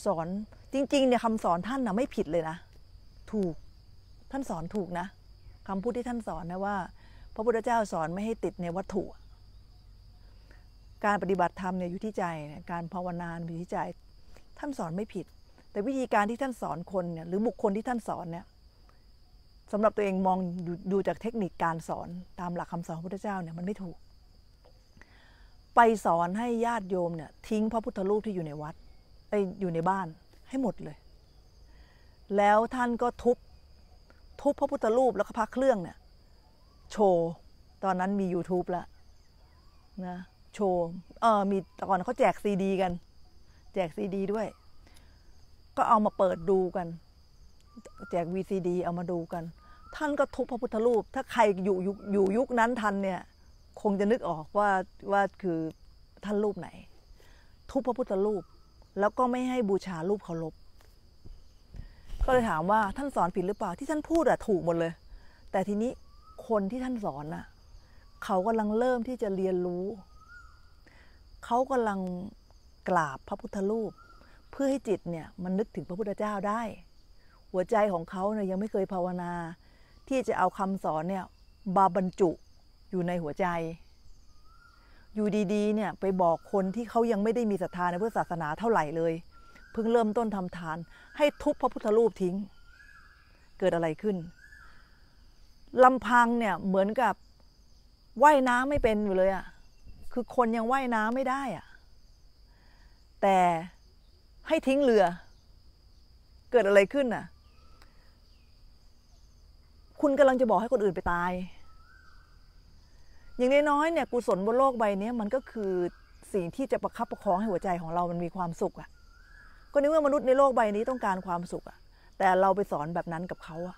สอนจริง ๆ เนี่ยคำสอนท่านนะไม่ผิดเลยนะ ถูกท่าน สอนถูกนะคำพูดที่ท่านสอน นะ ว่า พระพุทธเจ้าสอนไม่ให้ติดในวัตถุการปฏิบัติธรรมเนี่ยอยู่ที่ใจการภาวนานอยู่ที่ใจท่านสอนไม่ผิด แต่วิธีการที่ท่านสอนคนเนี่ยหรือบุคคลที่ท่านสอนเนี่ยสำหรับตัวเองมองดูจากเทคนิคการสอนตามหลักคำสอนพระพุทธเจ้าเนี่ยมันไม่ถูก ไปสอนให้ญาติโยมเนี่ยทิ้งพระพุทธรูปที่อยู่ในวัดไออยู่ในบ้านให้หมดเลย แล้วท่านก็ทุบทุบพระพุทธรูปแล้วก็พักเครื่องเนี่ยโชว์ตอนนั้นมี YouTube ลวนะชว์เออมีตอนเขาแจกซีดี กัน แจกซีดี ด้วย ก็เอามาเปิดดูกัน แจก VCD เอามาดูกัน ท่านก็ทุบพระพุทธรูป ถ้าใครอยู่ยุคอยู่ยุคนั้นทันเนี่ย คงจะนึกออกว่าว่าคือท่านรูปไหน ทุบพระพุทธรูป แล้วก็ไม่ให้บูชารูปเคารพก็เลยถามว่าท่านสอนผิดหรือเปล่าที่ท่านพูดอะถูกหมดเลย แต่ทีนี้คนที่ท่านสอนอะเขากำลังเริ่มที่จะเรียนรู้เขากำลังกราบพระพุทธรูป เพื่อให้จิตเนี่ยมันนึกถึงพระพุทธเจ้าได้ หัวใจของเขาเนี่ยยังไม่เคยภาวนา ที่จะเอาคำสอนเนี่ย บาบรรจุอยู่ในหัวใจอยู่ดีๆเนี่ยไปบอกคนที่เขายังไม่ได้มีศรัทธาในพุทธศาสนาเท่าไหร่เลยเพิ่งเริ่มต้นทำทานให้ทุบพระพุทธรูปทิ้ง เกิดอะไรขึ้นลำพังเนี่ยเหมือนกับว่ายน้ำไม่เป็นอยู่เลยอะคือคนยังว่ายน้ำไม่ได้อะแต่ให้ทิ้งเรือ เกิดอะไรขึ้นน่ะ คุณกำลังจะบอกให้คนอื่นไปตาย อย่างน้อยๆ เนี่ย กุศลบนโลกใบนี้มันก็คือสิ่งที่จะประคับประคองให้หัวใจของเรามันมีความสุขอะ่ะ ก็ในเมื่อมนุษย์ในโลกใบนี้ต้องการความสุขอะ่ะ แต่เราไปสอนแบบนั้นกับเขาอะ่ะ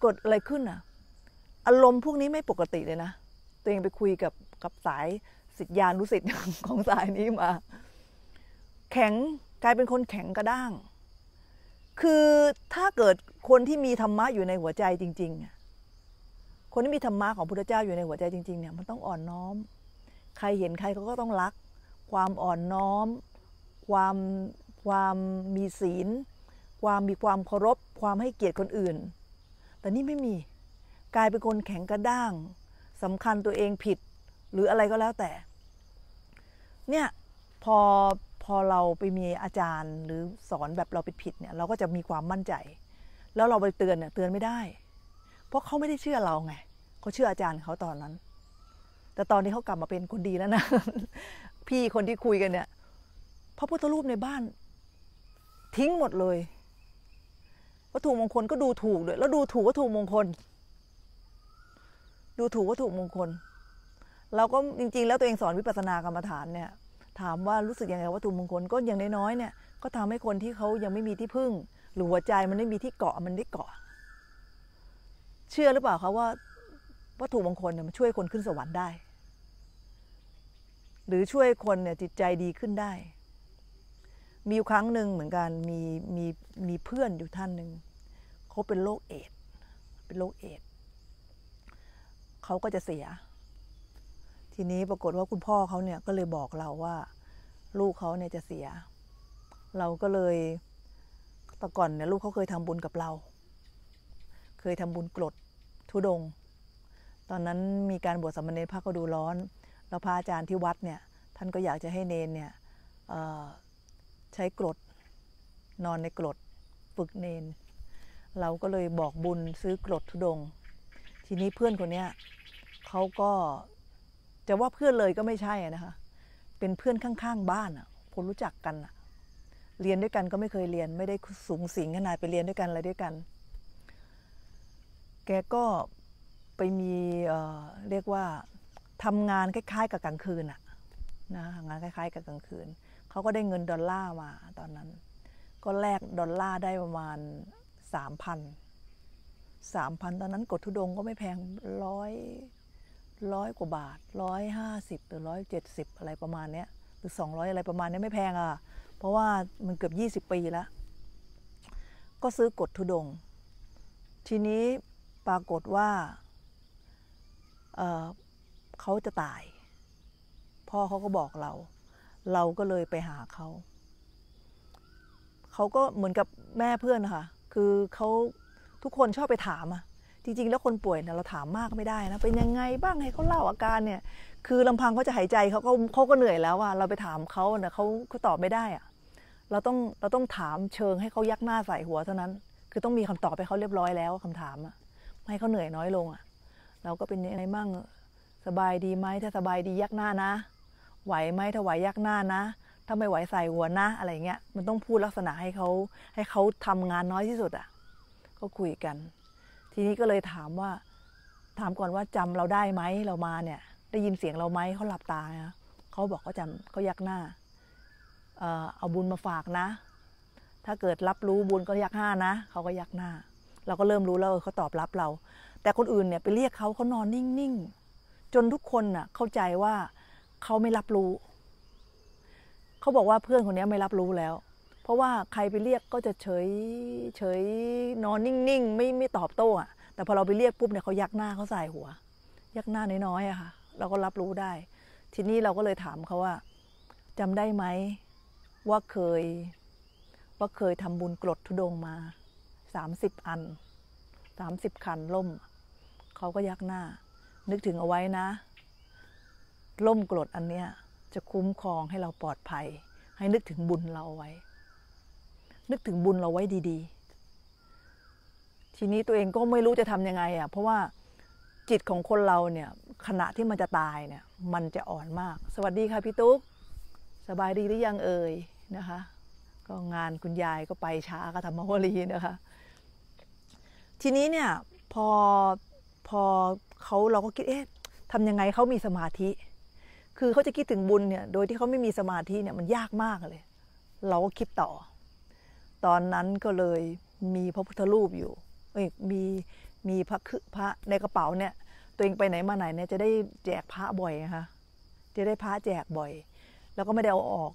เกิดอะไรขึ้นอะ่ะ อารมณ์พวกนี้ไม่ปกติเลยนะ ตัวเองไปคุยกับกับสายสิทธิานุสิทธิ์ของสายนี้มา แข็งกลายเป็นคนแข็งกระด้าง คือถ้าเกิดคนที่มีธรรมะอยู่ในหัวใจจริง ๆ คนที่มีธรรมะของพุทธเจ้าอยู่ในหัวใจจริง ๆ เนี่ยมันต้องอ่อนน้อม ใครเห็นใครเขาก็ต้องรัก ความอ่อนน้อม ความความมีศีล ความมีความเคารพ ความให้เกียรติคนอื่น แต่นี่ไม่มีกลายเป็นคนแข็งกระด้างสำคัญตัวเองผิดหรืออะไรก็แล้วแต่ เนี่ยพอพอเราไปมีอาจารย์ หรือสอนแบบเราผิดเนี่ย เราก็จะมีความมั่นใจ แล้วเราไปเตือนเนี่ยเตือนไม่ได้ เพราะเขาไม่ได้เชื่อเราไง เขาเชื่ออาจารย์เขาตอนนั้น แต่ตอนนี้เขากลับมาเป็นคนดีแล้วนะ พี่คนที่คุยกันเนี่ยพระพุทธรูปในบ้าน ทิ้งหมดเลยวัตถุมงคลก็ดูถูกด้วย แล้วดูถูกวัตถุมงคล ดูถูกวัตถุมงคลเราก็จริงๆ แล้วตัวเองสอนวิปัสสนากรรมฐานเนี่ย ถามว่ารู้สึกยังไงวัตถุมงคลก็อย่างน้อยๆเนี่ยก็ทำให้คนที่เขายังไม่มีที่พึ่งหรือหัวใจมันไม่มีที่เกาะมันได้เกาะ เชื่อหรือเปล่าคะว่า วัตถุมงคลเนี่ยมันช่วยคนขึ้นสวรรค์ได้ หรือช่วยคนเนี่ยจิตใจดีขึ้นได้ มีครั้งหนึ่งเหมือนกันมีมีมีเพื่อนอยู่ท่านหนึ่งเขาเป็นโรคเอดเป็นโรคเอดเขาก็จะเสียทีนี้ปรากฏว่าคุณพ่อเขาเนี่ยก็เลยบอกเราว่า ลูกเขาเนี่ยจะเสีย เราก็เลย แต่ก่อนเนี่ยลูกเขาเคยทำบุญกับเรา เคยทำบุญกรดทุดง ตอนนั้นมีการบวชสมณเณรพระก็ดูร้อนเราพระอาจารย์ที่วัดเนี่ย ท่านก็อยากจะให้เนนเนี่ยใช้กรดนอนในกรดฝึกเนน เราก็เลยบอกบุญซื้อกรดทุดง ทีนี้เพื่อนคนเนี้ยเขาก็จะว่าเพื่อนเลยก็ไม่ใช่นะคะเป็นเพื่อนข้างๆ บ้านอะคนรู้จักกันอะเรียนด้วยกันก็ไม่เคยเรียนไม่ได้สูงสิงขนาดไปเรียนด้วยกันอะไรด้วยกัน แกก็ไปมีเเรียกว่าทำงานคล้าย ๆกับกลางคืนอะนะงานคล้าย ๆ กับกลางคืนเขาก็ได้เงินดอลลาร์มาตอนนั้น ก็แลกดอลลาร์ได้ประมาณสามพันสามพันตอนนั้นกดทุดงก็ไม่แพงร้อยร้อยกว่าบาทร้อยห้าสิบหรือร้อยเจ็ดสิบอะไรประมาณเนี้ยหรือสองร้อยอะไรประมาณเนี้ยไม่แพงอ่ะ เพราะว่ามันเกือบยี่สิบปีแล้ว ก็ซื้อกดทุดง ทีนี้ปรากฏว่าเเขาจะตาย พ่อเขาก็บอกเรา เราก็เลยไปหาเขา เขาก็เหมือนกับแม่เพื่อนค่ะ คือเขาทุกคนชอบไปถามอะจริงๆแล้วคนป่วยเนี่ยเราถามมากไม่ได้นะ เป็นยังไงบ้างให้เขาเล่าอาการเนี่ย คือลำพังเขาจะหายใจเขาก็เขาก็เหนื่อยแล้วอะเราไปถามเขาเนี่ยเขาเขาตอบไม่ได้อะเราต้องเราต้องถามเชิงให้เขายักหน้าใส่หัวเท่านั้น คือต้องมีคำตอบให้เขาเรียบร้อยแล้ว คำถามอะให้เขาเหนื่อยน้อยลงอะ เราก็เป็นยังไงบ้าง สบายดีไหมถ้าสบายดียักหน้านะ ไหวไหมถ้าไหวยักหน้านะถ้าไม่ไหวใส่หัวนะ อะไรเงี้ยมันต้องพูดลักษณะให้เขาให้เขาทำงานน้อยที่สุดอะก็คุยกันทีนี้ก็เลยถามว่า ถามก่อนว่าจำเราได้ไหมเรามาเนี่ยได้ยินเสียงเราไหมเขาหลับตานะเขาบอกเขาจำเขายักหน้า เอเอาบุญมาฝากนะ ถ้าเกิดรับรู้บุญก็ยักห้านะเขาก็ยักหน้าเราก็เริ่มรู้แล้วเขาตอบรับเรา แต่คนอื่นเนี่ย ไปเรียกเขาเขานอนนิ่งๆจนทุกคนน่ะ เข้าใจว่าเขาไม่รับรู้เขาบอกว่าเพื่อนคนนี้ไม่รับรู้แล้วเพราะว่าใครไปเรียกก็จะเฉยเฉยนอนนิ่งๆ ไม่ไม่ตอบโต้อะแต่พอเราไปเรียกปุ๊บเนี่ยเขายักหน้าเขาใส่หัวยักหน้าน้อยๆอะค่ะเราก็รับรู้ได้ ทีนี้เราก็เลยถามเขาว่า จำได้ไหมว่าเคย ว่าเคยทำบุญกรดทุดงมา สามสิบอัน สามสิบคันล่มเขาก็ยักหน้า นึกถึงเอาไว้นะ ล่มกรดอันเนี้ย จะคุ้มครองให้เราปลอดภัย ให้นึกถึงบุญเราไว้นึกถึงบุญเราไว้ดี ๆ ทีนี้ตัวเองก็ไม่รู้จะทำยังไงอ่ะ เพราะว่าจิตของคนเราเนี่ยขณะที่มันจะตายเนี่ย มันจะอ่อนมาก สวัสดีค่ะพี่ตุ๊ก สบายดีหรือยังเอ่ยนะคะ ก็งานคุณยายก็ไปช้าก็ทำมาวรีนะคะ ทีนี้เนี่ยพอพอเขาเราก็คิด เอ๊ะทำยังไงเขามีสมาธิ คือเขาจะคิดถึงบุญเนี่ย โดยที่เขาไม่มีสมาธิเนี่ยมันยากมากเลย เราก็คิดต่อตอนนั้นก็เลยมีพระพุทธรูปอยู่เ้ย มีมีพระคือพระในกระเป๋าเนี่ย ตัวเองไปไหนมาไหนเนี่ยจะได้แจกพระบ่อยนะคะจะได้พระแจกบ่อย แล้วก็ไม่ได้เอาออก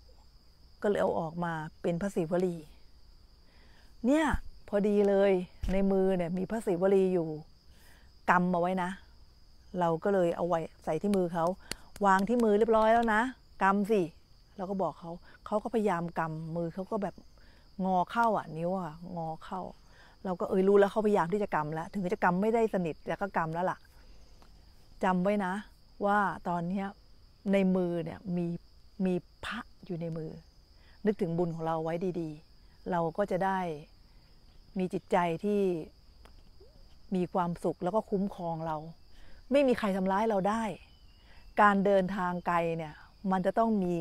ก็เลยเอาออกมาเป็นพระศิวลี เนี่ย พอดีเลยในมือเนี่ย มีพระศิวลีอยู่ กำมาไว้นะ เราก็เลยเอาไว้ใส่ที่มือเขา วางที่มือเรียบร้อยแล้วนะ กำสิ เราก็บอกเขา เขาก็พยายามกำมือเขาก็แบบงอเข้าอ่ะนิ้วอ่ะงอเข้า เราก็เอยรู้แล้วเขาพยายามที่จะกำแล้วถึงจะกำไม่ได้สนิทแต่ก็กำแล้วล่ะจำไว้นะ ว่าตอนเนี้ในมือเนี่ยมีมีพระอยู่ในมือ นึกถึงบุญของเราไว้ดี ๆ เราก็จะได้มีจิตใจที่มีความสุขแล้วก็คุ้มครองเรา ไม่มีใครทำร้ายเราได้ การเดินทางไกลเนี่ย มันจะต้องมี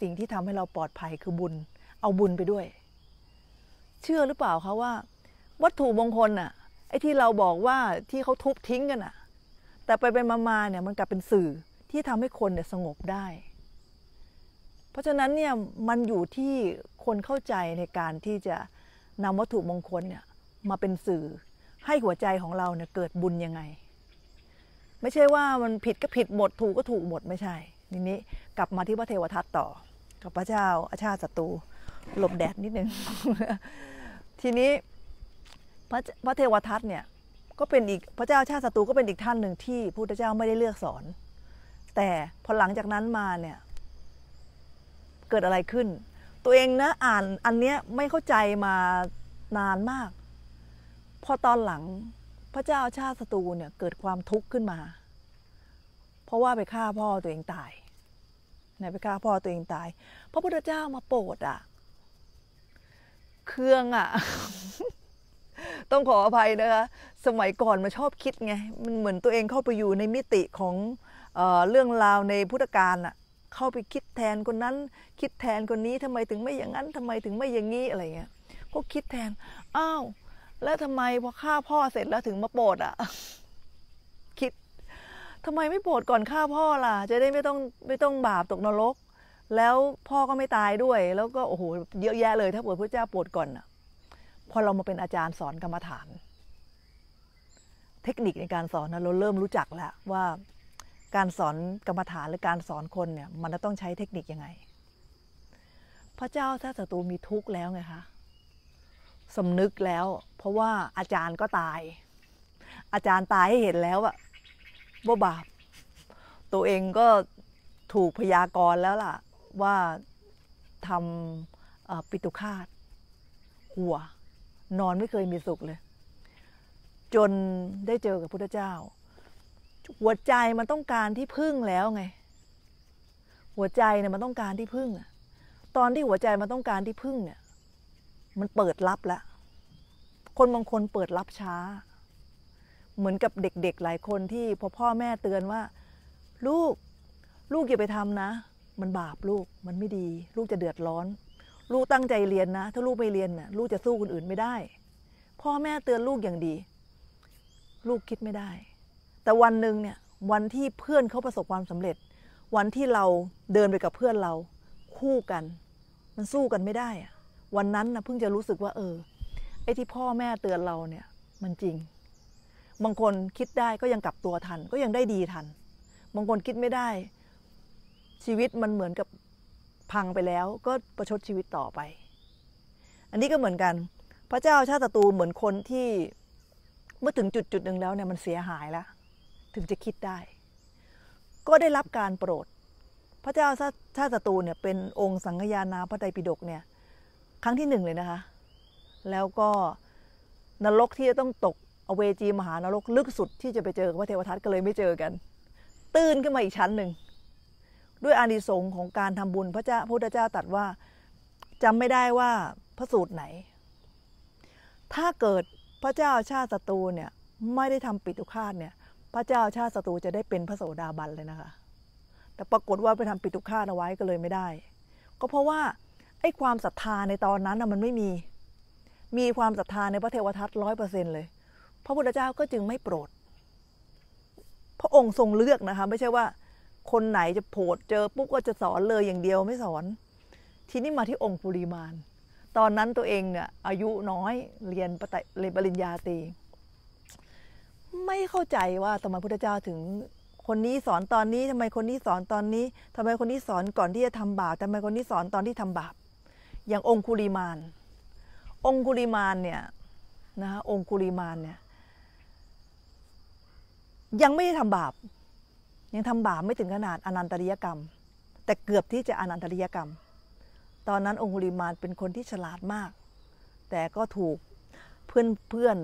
สิ่งที่ทำให้เราปลอดภัยคือบุญ เอาบุญไปด้วยเชื่อหรือเปล่าคะว่า วัตถุมงคลน่ะไอ้ที่เราบอกว่าที่เขาทุบทิ้งกันน่ะ แต่ไปไปมาๆเนี่ยมันกลับเป็นสื่อที่ทำให้คนเนี่ยสงบได้ เพราะฉะนั้นเนี่ยมันอยู่ที่คนเข้าใจในการที่จะนำวัตถุมงคลเนี่ยมาเป็นสื่อให้หัวใจของเราเนี่ยเกิดบุญยังไง ไม่ใช่ว่ามันผิดก็ผิดหมดถูกก็ถูกหมดไม่ใช่ นี่นี้ กลับมาที่พระเทวทัตต่อกับพระเจ้าอาชาติศัตรูหลบแดดนิดนึงทีนี้พระพระเทวทัตเนี่ยก็เป็นอีกพระเจ้าชาติศัตรูก็เป็นอีกท่านหนึ่งที่พระพุทธเจ้าไม่ได้เลือกสอน แต่พอหลังจากนั้นมาเนี่ย เกิดอะไรขึ้น ตัวเองนะอ่านอันเนี้ยไม่เข้าใจมานานมากพอตอนหลังพระเจ้าชาติศัตรูเนี่ยเกิดความทุกข์ขึ้นมา เพราะว่าไปฆ่าพ่อตัวเองตายไปฆ่าพ่อตัวเองตายพระพุทธเจ้ามาโปรดอะ่ะเครื่องอะ่ะ ต้องขออภัยนะคะสมัยก่อนมาชอบคิดไงมันเหมือนตัวเองเข้าไปอยู่ในมิติของเออเรื่องราวในพุทธการอะ่ะเข้าไปคิดแทนคนนั้น คิดแทนคนนี้ทำไมถึงไม่อย่างนั้นทำไมถึงไม่อย่างนี้อะไรเงี้ยก็คิดแทนอ้าวแล้วทำไมพอฆ่าพ่อเสร็จแล้ว ถึงมาโปรดอะ่ะคิด ทำไมไม่โปรดก่อนฆ่าพ่อล่ะ จะได้ไม่ต้องไม่ต้องบาปตกนรกแล้วพ่อก็ไม่ตายด้วย แล้วก็โอ้โหเยอะแยะเลยถ้าปวดพระเจ้าปวดก่อนอะพอเรามาเป็นอาจารย์สอนกรรมฐาน เทคนิคในการสอนนะเราเริ่มรู้จักแล้วว่า การสอนกรรมฐานหรือการสอนคนเนี่ยมันจะต้องใช้เทคนิคยังไง พระเจ้าถ้าศัตรูมีทุกข์แล้วไงคะสำนึกแล้ว เพราะว่าอาจารย์ก็ตาย อาจารย์ตายให้เห็นแล้วอะว่าบาปตัวเองก็ถูกพยากรณ์แล้วล่ะว่าทำปิตุคาตหัว นอนไม่เคยมีสุขเลย จนได้เจอกับพุทธเจ้า หัวใจมันต้องการที่พึ่งแล้วไง หัวใจเนี่ยมันต้องการที่พึ่งตอนที่หัวใจมันต้องการที่พึ่งเนี่ย มันเปิดรับแล้วคนบางคนเปิดรับช้า เหมือนกับเด็กๆหลายคนที่พอพ่อแม่เตือนว่า ลูก ลูกอย่าไปทำนะมันบาปลูกมันไม่ดี ลูกจะเดือดร้อน ลูกตั้งใจเรียนนะ ถ้าลูกไม่เรียนนะ่ะลูกจะสู้คนอื่นไม่ได้ พ่อแม่เตือนลูกอย่างดี ลูกคิดไม่ได้ แต่วันหนึ่งเนี่ยวันที่เพื่อนเขาประสบความสำเร็จ วันที่เราเดินไปกับเพื่อนเรา คู่กัน มันสู้กันไม่ได้อะวันนั้นนะเพิ่งจะรู้สึกว่า เออไอ้ที่พ่อแม่เตือนเราเนี่ย มันจริง บางคนคิดได้ก็ยังกลับตัวทันก็ยังได้ดีทัน บางคนคิดไม่ได้ชีวิตมันเหมือนกับพังไปแล้ว ก็ประชดชีวิตต่อไป อันนี้ก็เหมือนกัน พระเจ้าชาติตูเหมือนคนที่เมื่อถึงจุดจุดหนึ่งแล้วเนี่ยมันเสียหายแล้วถึงจะคิดได้ ก็ได้รับการโปรด พระเจ้าชาติตูเนี่ยเป็นองค์สังฆยานาพระไตรปิฎกเนี่ยครั้งที่หนึ่งเลยนะคะ แล้วก็นรกที่จะต้องตกอเวจีมหานรกลึกสุดที่จะไปเจอกับพระเทวทัตก็เลยไม่เจอกัน ตื่นขึ้นมาอีกชั้นหนึ่งด้วยอานิสงส์ของการทำบุญพระเจ้าพุทธเจ้าตรัสว่า จำไม่ได้ว่าพระสูตรไหน ถ้าเกิดพระเจ้าชาติศัตรูเนี่ย ไม่ได้ทำปิตุคาตเนี่ย พระเจ้าชาติศัตรูจะได้เป็นพระโสดาบันเลยนะคะแต่ปรากฏว่าไปทำปิตุคาตเอาไว้ก็เลยไม่ได้ ก็เพราะว่าไอ้ความศรัทธาในตอนนั้นมันไม่มี มีความศรัทธาในพระเทวทัตร้อยเปอร์เซ็นเลย พระพุทธเจ้าก็จึงไม่โปรด พระองค์ทรงเลือกนะคะไม่ใช่ว่าคนไหนจะโผดเจอปุ๊บก็จะสอนเลยอย่างเดียวไม่สอน ทีนี้มาที่องค์ปุริมานตอนนั้นตัวเองเนี่ย อายุน้อยเรียนปริปริญญาตรีไม่เข้าใจว่าทำไมพุทธเจ้าถึงคนนี้สอนตอนนี้ทำไมคนนี้สอนตอนนี้ ทำไมคนนี้สอนก่อนที่จะทำบาปทำไมคนนี้สอนตอนที่ทำบาปอย่างองคุริมานองคุริมานเนี่ยนะคะองคุริมานเนี่ย ยังไม่ได้ทำบาปยังทำบาปไม่ถึงขนาดอนันตริยกรรม แต่เกือบที่จะอนันตริยกรรม ตอนนั้นองคุลิมานเป็นคนที่ฉลาดมาก แต่ก็ถูกเพื่อนเพื่อน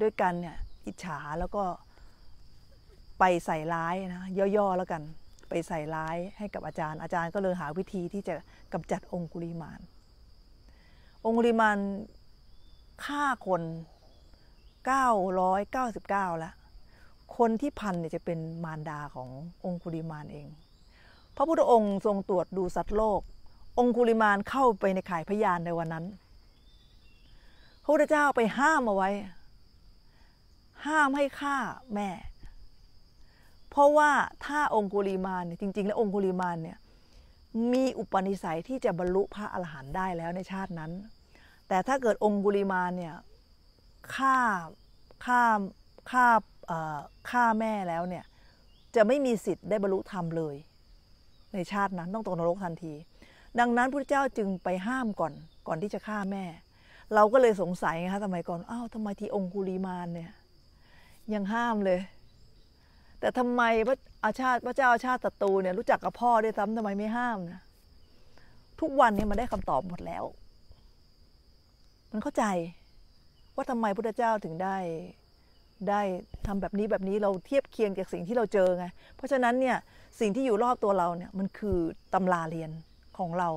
ด้วยกันเนี่ยอิจฉาแล้วก็ไปใส่ร้ายนะย่อๆ แล้วกันไปใส่ร้ายให้กับอาจารย์ อาจารย์ก็เลยหาวิธีที่จะกำจัดองคุลิมานองคุลิมานฆ่าคน 999แล้วคนที่พันเนี่ยจะเป็นมารดาขององคุริมานเอง พระพุทธองค์ทรงตรวจดูสัตว์โลก องคุริมานเข้าไปในไข่พยานในวันนั้น พระพุทธเจ้าไปห้ามเอาไว้ ห้ามให้ฆ่าแม่ เพราะว่าถ้าองคุริมานเนี่ยจริงๆ แล้วองคุริมานเนี่ยมีอุปนิสัยที่จะบรรลุพระอรหันต์ได้แล้วในชาตินั้น แต่ถ้าเกิดองคุริมานเนี่ยฆ่า ฆ่า ฆ่าฆ่าแม่แล้วเนี่ย จะไม่มีสิทธิ์ได้บรรลุธรรมเลย ในชาตินั้นต้องตกนรกทันที ดังนั้นพระเจ้าจึงไปห้ามก่อน ก่อนที่จะฆ่าแม่ เราก็เลยสงสัยนะคะสมัยก่อนอ้าวทำไมทีองคุลีมานเนี่ย ยังห้ามเลย แต่ทำไมพระอาชาติพระเจ้าอาชาติตรูเนี่ยรู้จักกับพ่อด้วยซ้ำทำไมไม่ห้ามนะทุกวันนี้มันได้คำตอบหมดแล้ว มันเข้าใจว่าทำไมพระเจ้าถึงได้ได้ทำแบบนี้แบบนี้เราเทียบเคียงจากสิ่งที่เราเจอไงเพราะฉะนั้นเนี่ย สิ่งที่อยู่รอบตัวเราเนี่ยมันคือตำราเรียนของเรา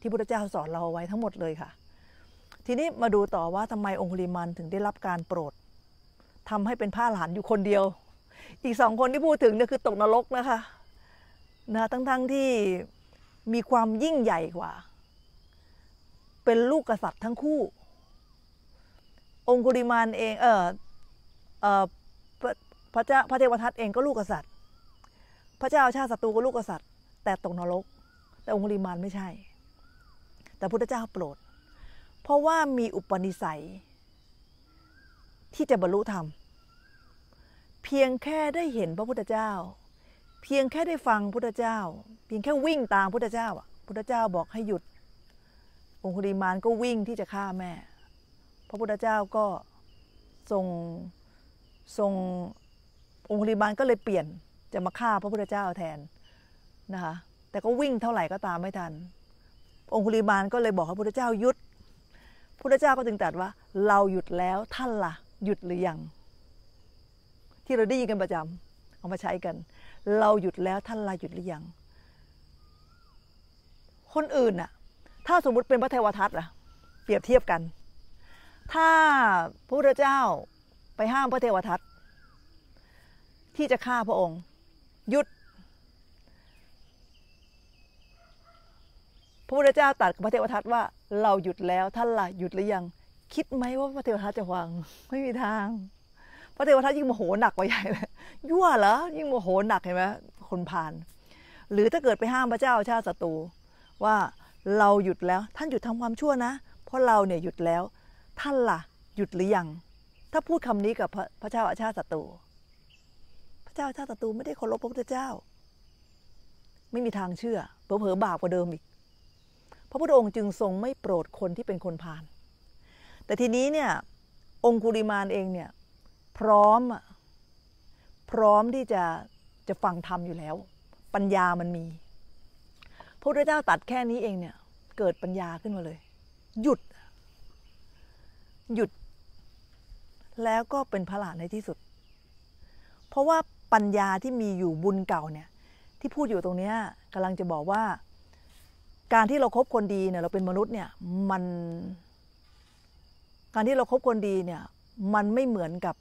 ที่พระเจ้าสอนเราไว้ทั้งหมดเลยค่ะ ทีนี้มาดูต่อว่าทำไมองคุลิมันถึงได้รับการโปรด ทำให้เป็นผ้าหลานอยู่คนเดียว อีกสองคนที่พูดถึงเนี่ยคือตกนรกนะคะนะทั้งๆทที่มีความยิ่งใหญ่กว่า เป็นลูกกษัตริย์ทั้งคู่ องคุลิมานเองเออพระเจ้าพระเทวทัตเองก็ลูกกษัตริย์ พระเจ้าชาติศัตรูก็ลูกกษัตริย์ แต่ตกนรก แต่องคุลิมานไม่ใช่ แต่พุทธเจ้าโปรด เพราะว่ามีอุปนิสัย ที่จะบรรลุธรรม เพียงแค่ได้เห็นพระพุทธเจ้า เพียงแค่ได้ฟังพุทธเจ้า เพียงแค่วิ่งตามพุทธเจ้าอ่ะพุทธเจ้าบอกให้หยุด องคุลิมานก็วิ่งที่จะฆ่าแม่ พระพุทธเจ้าก็ทรงทรงองคุริบาลก็เลยเปลี่ยนจะมาฆ่าพระพุทธเจ้าแทนนะคะแต่ก็วิ่งเท่าไหร่ก็ตามไม่ทันองคุริบาลก็เลยบอกพระพุทธเจ้าหยุดพุทธเจ้าก็จึงตรัสว่า เราหยุดแล้วท่านละ่ะ หยุดหรือยังที่เราได้ยินกันประจำเอามาใช้กัน เราหยุดแล้วท่านละหยุดหรือยัง คนอื่นน่ะถ้าสมมุติเป็นพระเทวทัตล่ะเปรียบเทียบกัน ถ้าพระพุทธเจ้าไปห้ามพระเทวทัตที่จะฆ่าพระองค์ หยุด พระพุทธเจ้าตัดกับพระเทวทัตว่า เราหยุดแล้ว ท่านล่ะหยุดหรือยัง คิดไหมว่าพระเทวทัตจะวางไม่มีทาง พระเทวทัตยิ่งโมโหหนักกว่าใหญ่เลยยั่วเหรอยิ่งโมโหหนักเห็นไหมคนผ่านหรือถ้าเกิดไปห้ามพระเจ้าชาติศัตรูว่า เราหยุดแล้ว ท่านหยุดทำความชั่วนะ เพราะเราเนี่ยหยุดแล้ว ท่านล่ะ หยุดหรือยังถ้าพูดคำนี้กับพระเจ้าอาชาติศัตรูพระเจ้าอาชาติศัตรูไม่ได้เคารพพระพุทธเจ้า ไม่มีทางเชื่อ เผลอๆบาปกว่าเดิมอีก พระพุทธองค์จึงทรงไม่โปรดคนที่เป็นคนพาลแต่ทีนี้เนี่ย องคุริมานเองเนี่ย พร้อมพร้อมที่จะจะฟังธรรมอยู่แล้ว ปัญญามันมี พระพุทธเจ้าตัดแค่นี้เองเนี่ย เกิดปัญญาขึ้นมาเลย หยุดหยุดแล้วก็เป็นพระหลานในที่สุด เพราะว่าปัญญาที่มีอยู่บุญเก่าเนี่ย ที่พูดอยู่ตรงนี้กำลังจะบอกว่า การที่เราครบคนดีเนี่ย เราเป็นมนุษย์เนี่ยมัน การที่เราครบคนดีเนี่ย มันไม่เหมือนกับ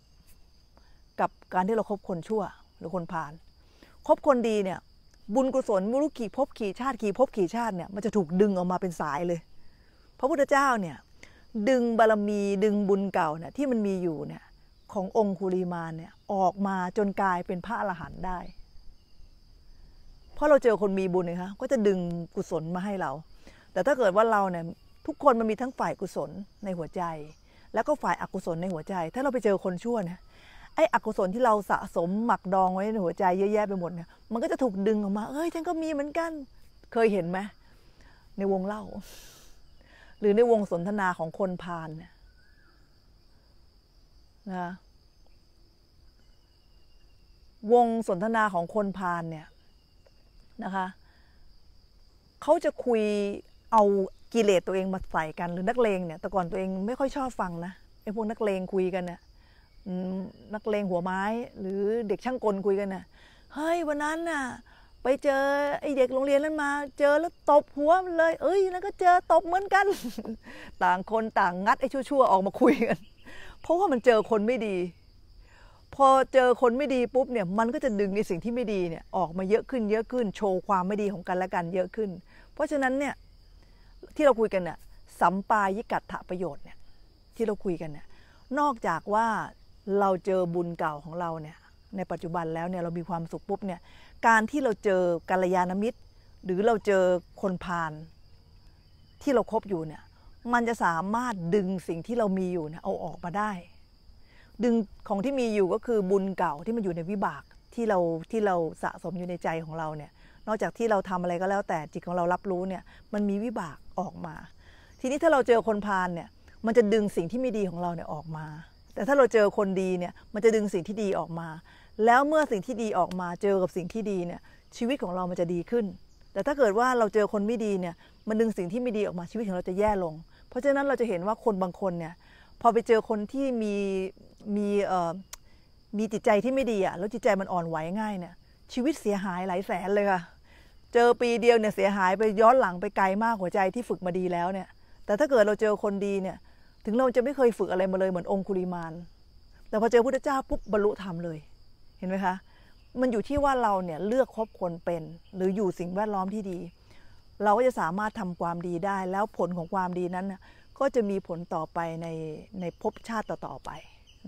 กับการที่เราครบคนชั่วหรือคนพาลคบคนดีเนี่ย บุญกุศลมุลุขี่พบขี่ชาติขี่พบขี่ชาติเนี่ย มันจะถูกดึงออกมาเป็นสายเลยพระพุทธเจ้าเนี่ยดึงบารมีดึงบุญเก่าเนี่ยที่มันมีอยู่เนี่ย ขององคุริมานเนี่ย ออกมาจนกลายเป็นพระอรหันต์ได้เพราะเราเจอคนมีบุญนะคะก็จะดึงกุศลมาให้เรา แต่ถ้าเกิดว่าเราเนี่ย ทุกคนมันมีทั้งฝ่ายกุศลในหัวใจ แล้วก็ฝ่ายอกุศลในหัวใจ ถ้าเราไปเจอคนชั่วเนี่ยไอ้อกุศลที่เราสะสมหมักดองไว้ในหัวใจเยอะแยะไปหมดเนี่ยมันก็จะถูกดึงออกมาเอ้ยฉันก็มีเหมือนกัน เคยเห็นไหมในวงเล่าหรือในวงสนทนาของคนพาลนะวงสนทนาของคนพาลเนี่ยนะคะเขาจะคุยเอากิเลสตัวเองมาใส่กันหรือนักเลงเนี่ย แต่ก่อนตัวเองไม่ค่อยชอบฟัง นะไอ้พวกนักเลงคุยกันเนี่ยนักเลงหัวไม้หรือเด็กช่างกลคุยกันเนี่ยเฮ้ยวันนั้นน่ะไปเจอไอเด็กโรงเรียนนั้นมา เจอแล้วตบหัวมันเลย เอ้ยแล้วก็เจอตบเหมือนกัน ต่างคนต่างงัดไอ้ชั่วๆออกมาคุยกันเพราะว่ามันเจอคนไม่ดี พอเจอคนไม่ดีปุ๊บเนี่ยมันก็จะดึงในสิ่งที่ไม่ดีเนี่ยออกมาเยอะขึ้นเยอะขึ้น โชว์ความไม่ดีของกันและกันเยอะขึ้น เพราะฉะนั้นเนี่ยที่เราคุยกันเนี่ยสัมปายิกัตถประโยชน์เนี่ยที่เราคุยกันเนี่ยนอกจากว่าเราเจอบุญเก่าของเราเนี่ยในปัจจุบันแล้วเนี่ยเรามีความสุขปุ๊บเนี่ยการที่เราเจอกัลยาณมิตร หรือเราเจอคนพาลที่เราครบอยู่เนี่ย มันจะสามารถดึงสิ่งที่เรามีอยู่เนี่ยเอาออกมาได้ ดึงของที่มีอยู่ก็คือบุญเก่าที่มันอยู่ในวิบากที่เราที่เราสะสมอยู่ในใจของเราเนี่ยนอกจากที่เราทำอะไรก็แล้ว แต่จิตของเรารับรู้เนี่ย มันมีวิบากออกมา ทีนี้ถ้าเราเจอคนพาลเนี่ยมันจะดึงสิ่งที่ไม่ดีของเราเนี่ยออกมา แต่ถ้าเราเจอคนดีเนี่ย มันจะดึงสิ่งที่ดีออกมาแล้วเมื่อสิ่งที่ดีออกมาเจอกับสิ่งที่ดีเนี่ยชีวิตของเรามันจะดีขึ้น แต่ถ้าเกิดว่าเราเจอคนไม่ดีเนี่ยมันดึงสิ่งที่ไม่ดีออกมาชีวิตของเราจะแย่ลง เพราะฉะนั้นเราจะเห็นว่าคนบางคนเนี่ยพอไปเจอคนที่มีมีเอ่อมีจิตใจที่ไม่ดีอ่ะแล้วจิตใจมันอ่อนไหวง่ายเนี่ยชีวิตเสียหายหลายแสนเลยค่ะเจอปีเดียวเนี่ยเสียหายไปย้อนหลังไปไกลมากหัวใจที่ฝึกมาดีแล้วเนี่ย แต่ถ้าเกิดเราเจอคนดีเนี่ยถึงเราจะไม่เคยฝึกอะไรมาเลยเหมือนองคุริมานแต่พอเจอพุทธเจ้าปุ๊บบรรลุธรรมเลยเห็นไหมคะ มันอยู่ที่ว่าเราเนี่ยเลือกคบคนเป็นหรืออยู่สิ่งแวดล้อมที่ดี เราก็จะสามารถทำความดีได้ แล้วผลของความดีนั้นก็จะมีผลต่อไปในในภพชาติต่อๆไป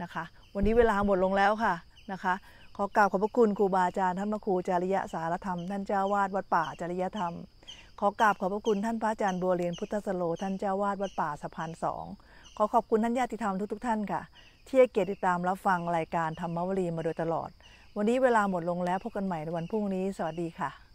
นะคะ วันนี้เวลาหมดลงแล้วค่ะนะคะขอกราบขอบพระคุณครูบาอาจารย์ท่านพระครูจริยสารธรรม ท่านเจ้าวาดวัดป่าจริยธรรม ขอกราบขอบพระคุณท่านพระอาจารย์บัวเรียนพุทธสโลท่านเจ้าวาดวัดป่าสะพานสองขอขอบคุณท่านญาติธรรมทุกๆ ท่านค่ะที่เกียรติตามรับฟังรายการธรรมวรีมาโดยตลอด วันนี้เวลาหมดลงแล้วพบกันใหม่ในวันพรุ่งนี้สวัสดีค่ะ